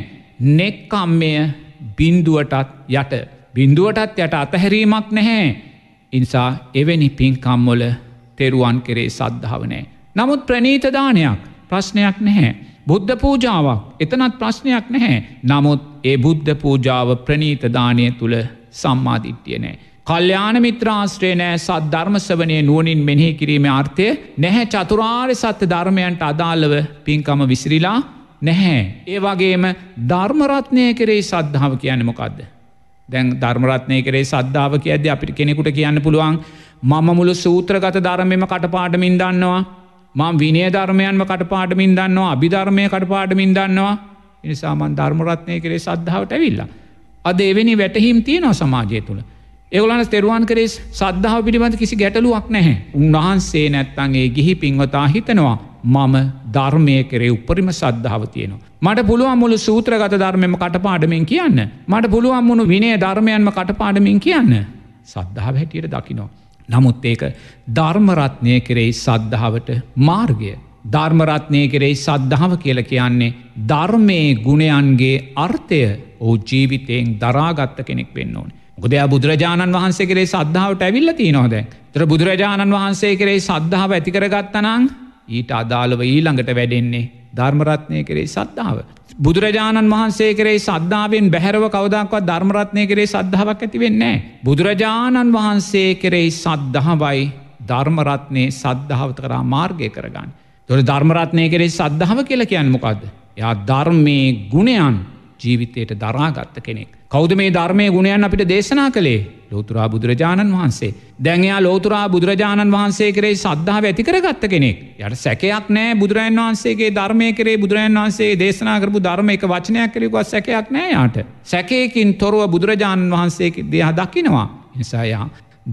නෙක්කම්මය බින්දුවටත් යට බින්දුවටත් යට අතහැරීමක් නැහැ ඉනිසා එවැනි පින්කම්මොල තෙරුවන් කෙරේ සද්ධාවනෑ නමුත් ප්‍රනීතදානයක් ප්‍රශ්නයක් නැහැ. බුද්ධ පූජාවක් එතනත් ප්‍රශ්නයක් නැහැ. නමුත් ඒ බුද්ධ පූජාව ප්‍රනීතදානය තුළ සම්මාධිට්්‍යය නෑ. කල්්‍යාන මිත්‍රාශ්‍රය නෑ සත් ධර්මසවනය නුවනින් මෙහහි කිරීම අර්ථය නැහැ චතුරාර් සත්‍ය ධර්මයන්ට අදාළව පින්කම විසිරිලා නැහැ. ඒ වගේම ධර්මරත්නය කරේ සද්ධාව කියන්න මොකක්ද. දැන් ධර්මරත්නය කරේ සද්ධාව කියද අපිට කෙනෙකුට කියන්න පුළුවන් මම මුළු සූත්‍රගත ධර්මම කටපාඩමින් දන්නවා. මං විනේ ධර්මයන්ම කටපාඩමින් දන්නවා අභිධර්මය කටපාඩමින් දන්නවා එනිසාමන් ධර්මරත්නය කරේ සද්ධාවට ඇවිල්ලා. අද එවැනි වැටහිම් තියෙනවා සමාජය තුළ. එවලන තෙරවාන් කරේ සද්ධාව පිළිබඳ කිසි ගැටලුවක් නැහැ. උන්වහන්සේ නැත්තන්ගේ ගිහි පින්වතා හිතනවා මම ධර්මය කරේ උපරිම සද්ධාව තියනවා. මට පුළුවන් මුළු සූත්‍රගත ධර්මයම කටපාඩමින් කියන්න. මට පුළුවන් මුණු විනේ ධර්මයන්ම කටපාඩමින් කියන්න. සද්ධාව හැටියට දකිනවා. නමුත් ඒක ධර්මරත්නය කෙරෙහි සද්ධාවට මාර්ගය. ධර්මරත්නය කෙරෙහි සද්ධාව කියල කියන්නේ ධර්මයේ ගුණයන්ගේ අර්ථය ඕ ජීවිතයෙන් දරාගත්ත කෙනෙක් වෙන්න ඕන. ගොදය බුදුරජාණන් වහන්සේ කරේ සද්ධාවට ඇවිල්ල තිනොද. තර බුදුරජාණන් වහන්සේ කරේ සද්ධාව ඇතිකරගත්තනං ඊට අදාළව ඊළඟට වැඩෙන්නේ ධර්මරත්නය කරේ සද්ධාව. බුදුරජාණන් වහන්සේ කරේ සද්ධාවෙන් බැහැරව කවදක්වත් ධර්මරත්නය කරේ සද්ධාවක් ඇතිවෙන්නේ. බුදුරජාණන් වහන්සේ කරෙහි සද්ධහවයි ධර්මරත්නය සද්ධාවත කරා මාර්ගය කරගන්න. තොර ධර්මරත්නය කරේ සද්ධාව කියල කියන්න මොකක්ද. යා ධර්මයේ ගුණයන් ජීවිතයට දරාගත්ත කෙනෙක්. කෞද මේ ධර්මය ගුණයන් අපිට දේශනා කළේ ලෝතුරා බුදුරජාණන් වහන්සේ. දැන්යා ලෝතුරා බුදුරජාණන් වහන්සේ කරේ සද්ධාව ඇතිකර ගත්ත කෙනෙක්. යට සැකයක් නෑ බුදුරන් වහන්සේගේ ධර්මය කරේ බුදුරන් වහන්සේ දේශනාකරපු ධර්ම එක වචනයක් කලෙකුවත් සැකයක් නෑ යාට. සැකයකින් තොරව බුදුරජාණන් වහන්සේ දෙයා දකිනවා. නිසායා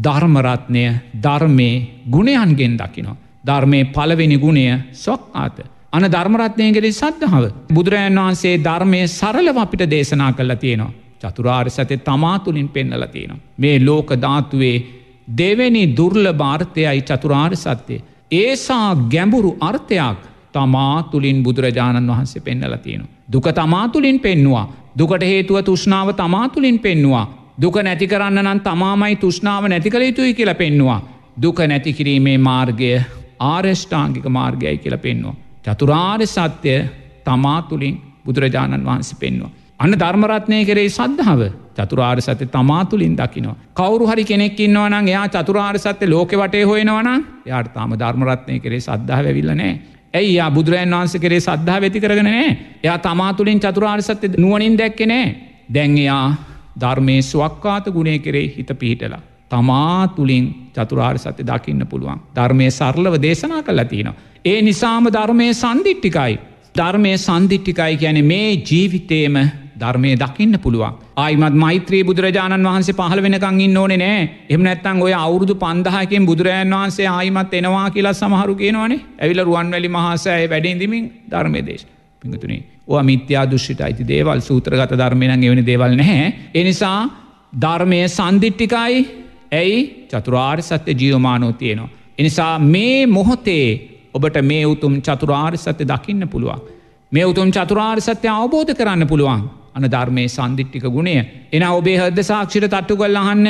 ධර්මරත්නය ධර්මයේ ගුණයන්ගෙන් දකිනවා. ධර්මය පලවෙනි ගුණය සොක් ආත. අන ධර්මරත්නයගෙරේ සද්ධාව. බුදුරජන් වහන්සේ ධර්මය සරලව අපිට දේශනා කල්ලා තියෙනවා. චතුරාර් සතය තමාතුලින් පෙන්නල තියෙන. මේ ලෝක ධාතුවේ දෙවැනි දුර්ල භාර්ථයයි චතුරාර් සත්‍යය. ඒසා ගැඹුරු අර්ථයක් තමා තුළින් බුදුරජාණන් වහන්සේ පෙන්නල තියෙන. දුක තමාතුලින් පෙන්නවා. දුකට හේතුව තුෂ්නාව තමාතුලින් පෙන්නවා. දුක නැති කරන්න නම් තමාමයි තුෂ්නාව නැති කළ යුතුයි කියල පෙන්නවා. දුක නැතිකිරීමේ මාර්ගය ආර්ෂ්ඨාංගික මාර්ගයයි කියල පෙන්නවා. චතුරාර් සත්‍යය තමා තුළින් බුදුරජාණන් වහන්සේ පෙන්වා. අන්න ධර්මරත්නය කරේ සද්ධාව චතුරාර් සත්‍ය තමා තුළින් දකිනවා. කවරු හරි කෙනෙක් ඉන්නවනම් එයා චතුරාර් සත්‍ය ලෝක වටේ හොයෙනවනම් යාට තාම ධර්මරත්නය කරේ සද්ධාව ඇවිල්ලනෑ. ඇයි යා බුදුරන් වන්ස කරේ සද්ධා වෙති කරගෙන නෑ එයා තමා තුළින් චතුරාර් සත්‍ය නුවනින් දැක්කෙනෑ දැන්යා ධර්මය ස්වක්කාත ගුණය කරේ හිත පිහිටලා. තමා තුළින් චතුරාර් සත්‍ය දකින්න පුළුවන්. ධර්මය සරලව දේශනා කල්ලා තියෙනවා. ඒ නිසාම ධර්මය සන්දිිට්ටිකයි. ධර්මය සන්දිිට්ටිකයි ගැන මේ ජීවිතේම ධර්මය දකින්න පුළුවන්. ආයිමත් මෛත්‍රී බුදුරජාණන් වහන්සේ පහළ වෙනකං ඉන්න ඕනේ නෑ එම නැත්තන් ඔය අවුරුදු පන්දහකෙන් බුදුරජන් වහන්සේ ආයිමත් එනවා කියලා සමහරු කියනවනේ ඇවිල රුවන්වැලි මහසය වැඩින්දිමින් ධර්මයදේශ. පිඟතුනේ ඕ මිත්‍යා දුෂ්ිට අයිති දේවල් සූත්‍රගත ධර්මයනන් එවැනි දේවල් නැහැ. එනිසා ධර්මය සන්දිිට්ටිකයි ඇයි චතුරාර් සත්‍ය ජියවමානෝ තියෙනවා. එනිසා මේ මොහොතේ ඔබට මේ උතුම් චතුරාර් සත්‍ය දකින්න පුළුවන්. මේ උතුම් චතුරාර් සත්‍ය අවබෝධ කරන්න පුළුවන්. අන ධර්මය සන්දිිට්ටික ගුණය. එන ඔබේ හද සාක්ෂිර තට්ටු කල් අහන්න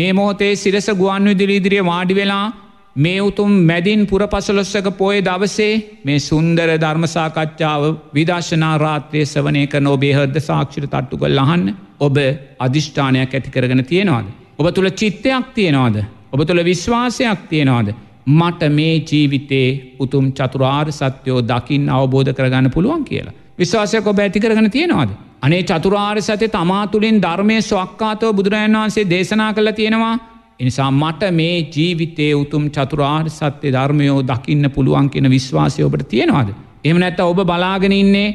මේ මෝතේ සිරස ගුවන් විදිලීදිරිය වාඩි වෙලා මේ උතුම් මැදින් පුරපසලොස්සක පොය දවසේ මේ සුන්දර ධර්මසාකච්ඡාව විදශනා රාත්‍රය සවනයක නොබේ හද සාක්ෂිර තට්ටු කල් අහන්න ඔබ අධිෂ්ඨානයක් ඇතිකරගෙන තියෙනවාද. ඔබ තුළ චිත්තයක් තියෙනවාද. ඔබ තුළ විශ්වාසයක් තියෙනවාද. මට මේ ජීවිතේ උතුම් චතුරාර් සත්‍යයෝ දකිින් අවබෝධ කරගන්න පුළුවන් කියලා. විශ්වාසයක් ඔබ ඇති කරගෙන තියෙනවාද. අනේ චතුරාර් සතය තමා තුළින් ධර්මය ස්වක්කාතව බුදුරජන් වහන්සේ දේශනා කළ තියෙනවා. එනිසා මට මේ ජීවිතයේ උතුම් චතුරාර් සත්‍යය ධර්මයෝ දකින්න පුළුවන් කියෙන විශ්වාසය ඔබට තියෙනවාද. එම නැත්ත ඔබ බලාගෙන ඉන්නේ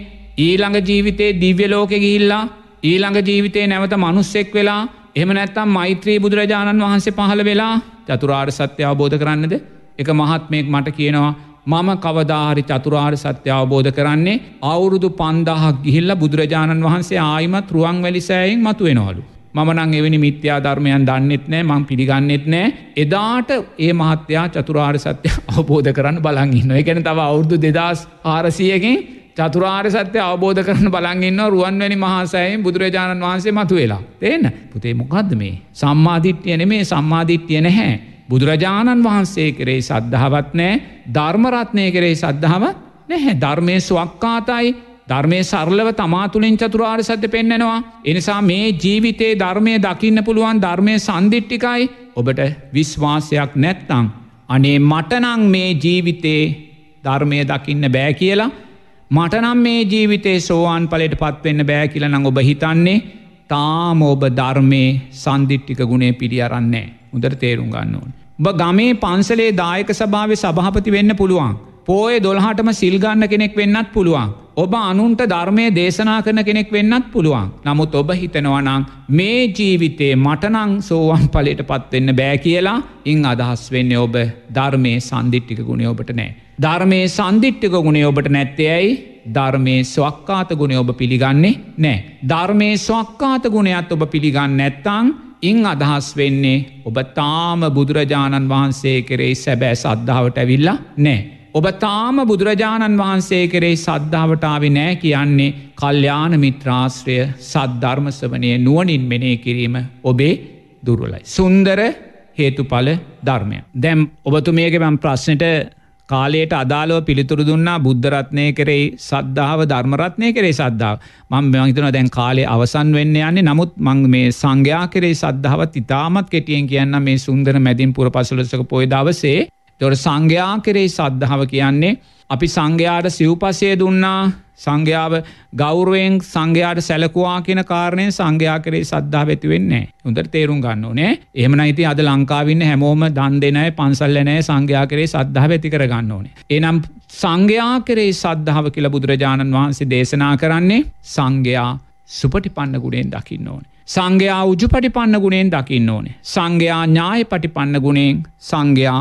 ඊළඟ ජීවිතයේ දිව්‍යලෝකෙ ගිල්ලා ඊළඟ ජීවිතයේ නැවත මනුස්සෙක් වෙලා එම නැත්තම් මෛත්‍රී බුදුරජාණන් වහන්සේ පහළ වෙලා චතුරාර් සත්‍ය අවබෝධ කරන්නද එක මහත්මයෙක් මට කියනවා මම කවදාහරි චතුරාර් සත්‍ය අවබෝධ කරන්නේ අවුරුදු පන්දාහක් ගිහිල්ල බුදුරජාණන් වහන්සේ ආයිමත් රුවන් වැලිසෑයෙන් මතු වෙනවලු. මනං එවැනි මිත්‍යා ධර්මයන් දන්නෙත් නෑ මං පිළිගන්නෙත් නෑ එදාට ඒ මහත්‍යයා චතුරාර් සත්‍ය අවබෝධ කරන්න බලගන්න එකන තව අවුරදු දෙදස් ආරසියකින් චතුරාර් සත්‍ය අවබෝධ කරන බලගන්න රුවන්වැනි මහසයෙන් බුදුරජාණන් වහන්සේ මතු වෙලා. එන්න පුතේ මොකක්ද මේ සම්මාධිට්‍යයන මේ සම්මාධිට්‍යය නැහැ බුදුරජාණන් වහන්සේ කරේ සද්ධාවත් නෑ ධර්මරත්නය කරේ සද්ධාවත් නැහැ ධර්මය ස්වක්කාතයි ධර්මය සරලව තමා තුළින් චතුරාර් සත්‍ය පෙන්නෙනවා. එනිසා මේ ජීවිතයේ ධර්මය දකින්න පුළුවන් ධර්මය සන්දිිට්ටිකයි ඔබට විශ්වාසයක් නැත්තං. අනේ මටනං මේ ජීවිතයේ ධර්මය දකින්න බෑ කියලා. මටනම් මේ ජීවිතේ සෝවාන් පලට පත්වෙන්න බෑ කියලනං ඔබ හිතන්නේ තාම ඔබ ධර්මය සන්දිිට්ටික ගුණේ පිළි අරන්නේ. උදර තේරුම් ගන්න ඕන. ඔබ ගමේ පන්සලේ දායක සභාව සභහපති වෙන්න පුළුවන්. පෝය දොළහටම සිල්ගන්න කෙනෙක් වෙන්නත් පුළුවන්. ඔබ අනුන්ට ධර්මය දේශනා කරන කෙනෙක් වෙන්නත් පුළුවන්. නමුත් ඔබ හිතනවනං මේ ජීවිතේ මටනං සෝවන් පලට පත්වෙන්න බෑ කියලා ඉං අදහස් වෙන්න ඔබ ධර්මය සන්දිිට්ටික ගුණේ ඔබට නෑ. ධර්මය සන්දිිට්ටික ගුණේ ඔබට නැත්තයයි ධර්මය ස්වක්කාත ගුණේ ඔබ පිළිගන්නේ නෑ. ධර්මය ස්වක්කාත ගුණයත් ඔබ පිළිගන්න නැත්තං ඉං අදහස් වෙන්නේ ඔබ තාම බුදුරජාණන් වහන්සේ කෙරෙයි සැබෑ සද්ධාවට ඇවිල්ලා නෑ. ඔබ තාම බුදුරජාණන් වහන්සේ කෙරෙයි සද්ධාවටාව නෑ කියන්නේ කල්්‍යාන මිත්‍රාශ්‍රය සද්ධර්මස්වනය නුවනින් මෙනය කිරීම ඔබේ දුරුලයි. සුන්දර හේතුඵල ධර්මය. දැම් ඔබතු මේක මම් ප්‍රශ්නට කාලයට අදාළව පිළිතුරු දුන්නා බුද්ධරත්නය කරෙයි සද්ධාව ධර්මරත්නය කරේ සද්ධාව මං මෙමහිතන දැන් කාලේ අවසන් වෙන්න යන්නේ නමුත් මං මේ සංඝයා කරේ සද්ධාවත් ඉතාමත් කෙටියෙන් කියන්න මේ සුන්දර මැදින් පුර පසලසක පොය දවසේ තොට සංඝයා කරේ සද්ධාව කියන්නේ අපි සංඝයාට සිව්පසය දුන්නා සංඝයාව ගෞරුවෙන් සංඝයාට සැලකවා කියන කාරණය සංඝයා කරේ සද්ධා වෙති වෙන්නේ හොඳට තේරුම් ගන්න ඕනේ එහෙමනම් ඉතින් අද ලංකාවින්න හැමෝම දන් දෙනයි පන්සල් නැයි සංඝයා කරේ සද්ධාව ඇති කර ගන්න ඕනේ එනම් සංඝයා කරේ සද්ධාව කියලා බුදුරජාණන් වහන්සේ දේශනා කරන්නේ සංඝයා සුපටිපන්න ගුණෙන් දකින්න ඕනේ සංඝයා උජුපටිපන්න ගුණෙන් දකින්න ඕනේ සංඝයා ඥාය පටිපන්න ගුණෙන් සංඝයා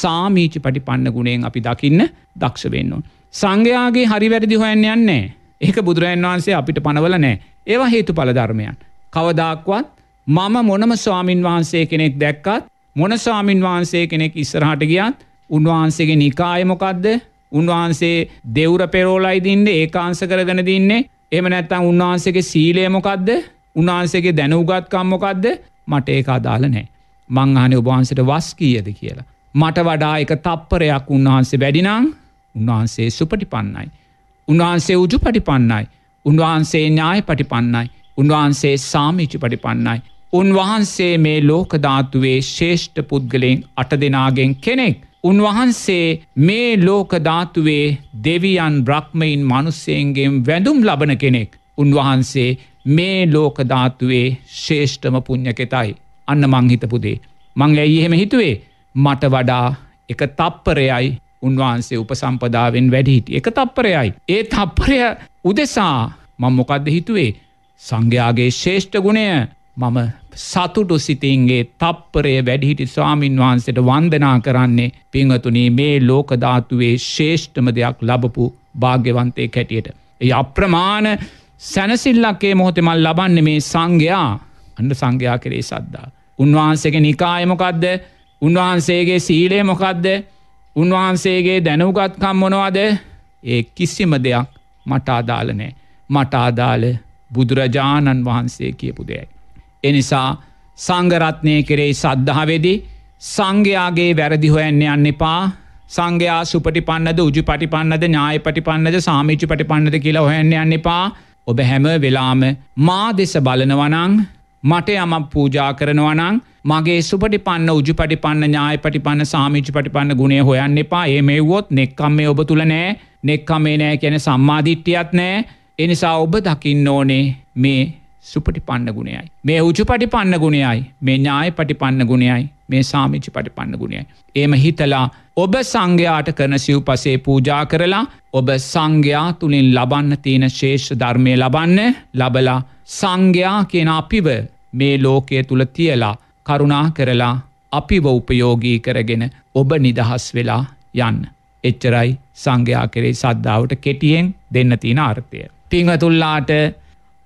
සාමීචි පටිපන්න ගුණෙන් අපි දකින්න දක්ෂ වෙන්න ඕනේ සංඝයාගේ හරි වැරදි හොයන්න යන්නේ ඒක බුදුරජන් වහන්සේ අපිට පනවල නෑ ඒවා හේතු පලධර්මයන්. කවදක්වත් මම මොනම ස්වාමින් වහන්සේ කෙනෙක් දැක්කත් මොන ස්වාමින් වහන්සේ කෙනෙක් ඉස්සරහට ගියත් උන්වහන්සේගේ නිකායමොකක්ද උන්වහන්සේ දෙවර පෙරෝලයි දින්න ඒකාංස කරගෙන දින්නේ එම නැත්තං උන්වහන්සේගේ සීලයමොකක්ද උන්වහන්සේගේ දැනුගත්කම්මොකක්ද මට ඒක අදාල නෑ. මං අහනි ඔබහන්සට වස් කීයද කියලා. මට වඩා එක තප්පරයක් උන්වහන්සේ වැඩිනං උන්වහන්සේ සුපටිපන්නයි. උන්වහන්සේ උජු පටිපන්නයි. උන්වහන්සේ ඥාය පටිපන්නයි. උන්වහන්සේ සාමීචි පටිපන්නයි. උන්වහන්සේ මේ ලෝකධාතුවේ ශේෂ්ඨ පුද්ගලයෙන් අට දෙනාගෙන් කෙනෙක්. උන්වහන්සේ මේ ලෝකධාතුවේ දෙවියන් බ්‍රක්්මයින් මනුස්සයන්ගෙන් වැඳුම් ලබන කෙනෙක්. උන්වහන්සේ මේ ලෝකධාතුවේ ශේෂ්ඨම පුං්ඥකෙතයි. අන්න මංහිතපුදේ. මං ඇයි එහෙම හිතුවේ මට වඩා එක තප්පරයයි උන්වහන්සේ උපසම්පදාවෙන් වැඩිහිටි එක තප්පරයයි. ඒ තප්පරය උදෙසා මං මොකක්ද හිතුවේ සංඝයාගේ ශේෂ්ඨ ගුණය මම සතුටු සිතින්ගේ තප්පරය වැඩිහිටි ස්වාමීන් වහන්සට වන්දනා කරන්නේ පිංහතුනී මේ ලෝකධාතුවේ ශේෂ්ඨම දෙයක් ලබපු භාග්‍යවන්තය කැටියට. ඒ අප්‍රමාණ සැනසිල්ලක්කේ මොහොතෙමල් ලබන්න මේ සංඝයා අන්න සංඝයා කරේ සද්දා. උන්වහන්සේගේ නිකායමොකක්ද උන්වහන්සේගේ සීලේ මොකක්ද උන්වහන්සේගේ දැනුගත්කම් මොනවද ඒ කිසිම දෙයක් මට අදාලනෑ මට අදාළ බුදුරජාණන් වහන්සේ කියපු දෙයයි. එනිසා සංගරත්නය කෙරෙයි සද්ධාවේදී සංඝයාගේ වැරදි හොයන්න යන්න එපා සංඝයා සුපටිපන්නද උජු පටිපන්නද ඥාය පටිපන්නද සාමිච්චි පටිපන්නද කියලා හොයන්න යන්න එපා ඔබ හැම වෙලාම මා දෙස බලනවනං මට යමක් පූජා කරනවනං මගේ සුපටිපන්න උජුපටිපන්න ඥාය පටිපන්න සාමිචි පටිපන්න ගුණේ හොයන්න එපා ඒ මේ වුවොත් නෙක්කම් මේ ඔබ තුළ නෑ නෙක්කමේ නෑ කැන සම්මාධිට්්‍යයත් නෑ එනිසා ඔබ දකින්න ඕනේ මේ සුපටිපන්න ගුණයයි. මේ උජුපටිපන්න ගුණයයි මේ ඥාය පටිපන්න ගුණයයි මේ සාමිචි පටිපන්න ගුණයයි. ඒම හිතලා ඔබ සංඝයාට කරන සිව් පසේ පූජා කරලා ඔබ සංඝයා තුළින් ලබන්න තියෙන ශේෂ ධර්මය ලබන්න ලබලා සංඝයා කියෙන අපිව මේ ලෝකය තුළ තියලා කරුණා කරලා අපිව උපයෝගී කරගෙන ඔබ නිදහස් වෙලා යන්න. එච්චරයි සංඝයා කරේ සද්ධාවට කෙටියෙන් දෙන්න තින ආර්ථය. පිංහතුල්ලාට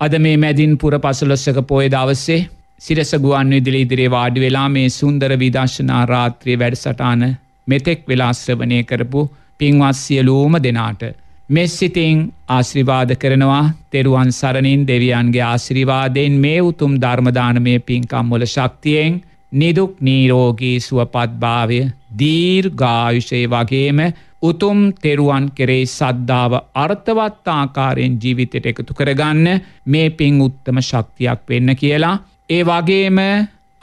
අද මේ මැදින් පුර පසුලොස්සක පොය දවස්සේ සිරසගුවන් විදිලි ඉදිරේ වාඩි වෙලා මේ සුන්දර විදශනා රාත්‍රී වැඩසටාන මෙතෙක් වෙලාශ්‍රවනය කරපු පින්වස් සියලූම දෙනාට මෙස්සිතිං ආශ්‍රිවාද කරනවා තෙරුවන් සරණින් දෙවියන්ගේ ආශිරිවාදයෙන් මේ උතුම් ධර්මදානමය පින්කම්වල ශක්තියෙන් නිදුක් නීරෝගී සුවපත්භාවය දීර්ඝායුෂය වගේම උතුම් තෙරුවන් කෙරේ සද්ධාව අර්ථවත් ආකාරයෙන් ජීවිතයට එකතු කරගන්න මේ පින් උත්තම ශක්තියක් වෙන්න කියලා ඒ වගේම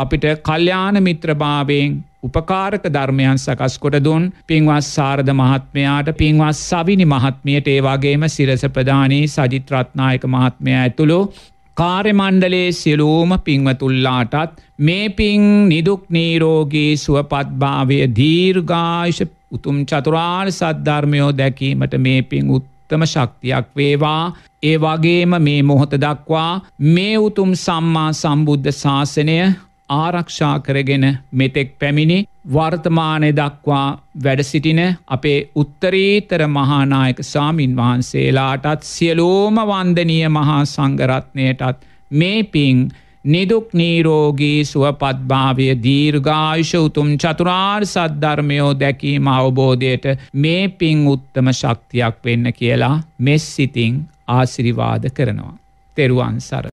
අපිට කල්්‍යාන මිත්‍රභාවයෙන් උපකාරක ධර්මයන් සකස්කොට දුන් පින්වත් සාරධ මහත්මයාට පින්වත් සවිනි මහත්මියයට ඒවාගේම සිරසප්‍රධානී සජිත්‍රත්නායක මහත්මය ඇතුළු කාර්මණ්ඩලේ සියලූම පින්වතුල්ලාටත් මේ පින් නිදුක් නීරෝගී සුවපත්භාවය දීර්ඝාශ උතුම් චතුරාර් සද්ධර්මයෝ දැකීමට මේ පින් උත්තම ශක්තියක් වේවා ඒ වගේම මේ මොහොත දක්වා මේ උතුම් සම්මා සම්බුද්ධ ශාසනය ආරක්ෂා කරගෙන මෙතෙක් පැමිණි වර්තමානය දක්වා වැඩසිටින අපේ උත්තරීතර මහානායක සාමීන් වහන්සේලාටත් සියලෝම වන්දනීය මහා සංගරත්නයටත් මේ පිං නිදුක් නීරෝගී සුවපත්භාවය දීර්ඝායුෂ උතුම් චතුරාර් සද්ධර්මයෝ දැකීම අවබෝධයට මේ පින් උත්තම ශක්තියක් වෙන්න කියලා මෙස් සිතිං ආසිරිවාද කරනවා. තෙරුවන් සර.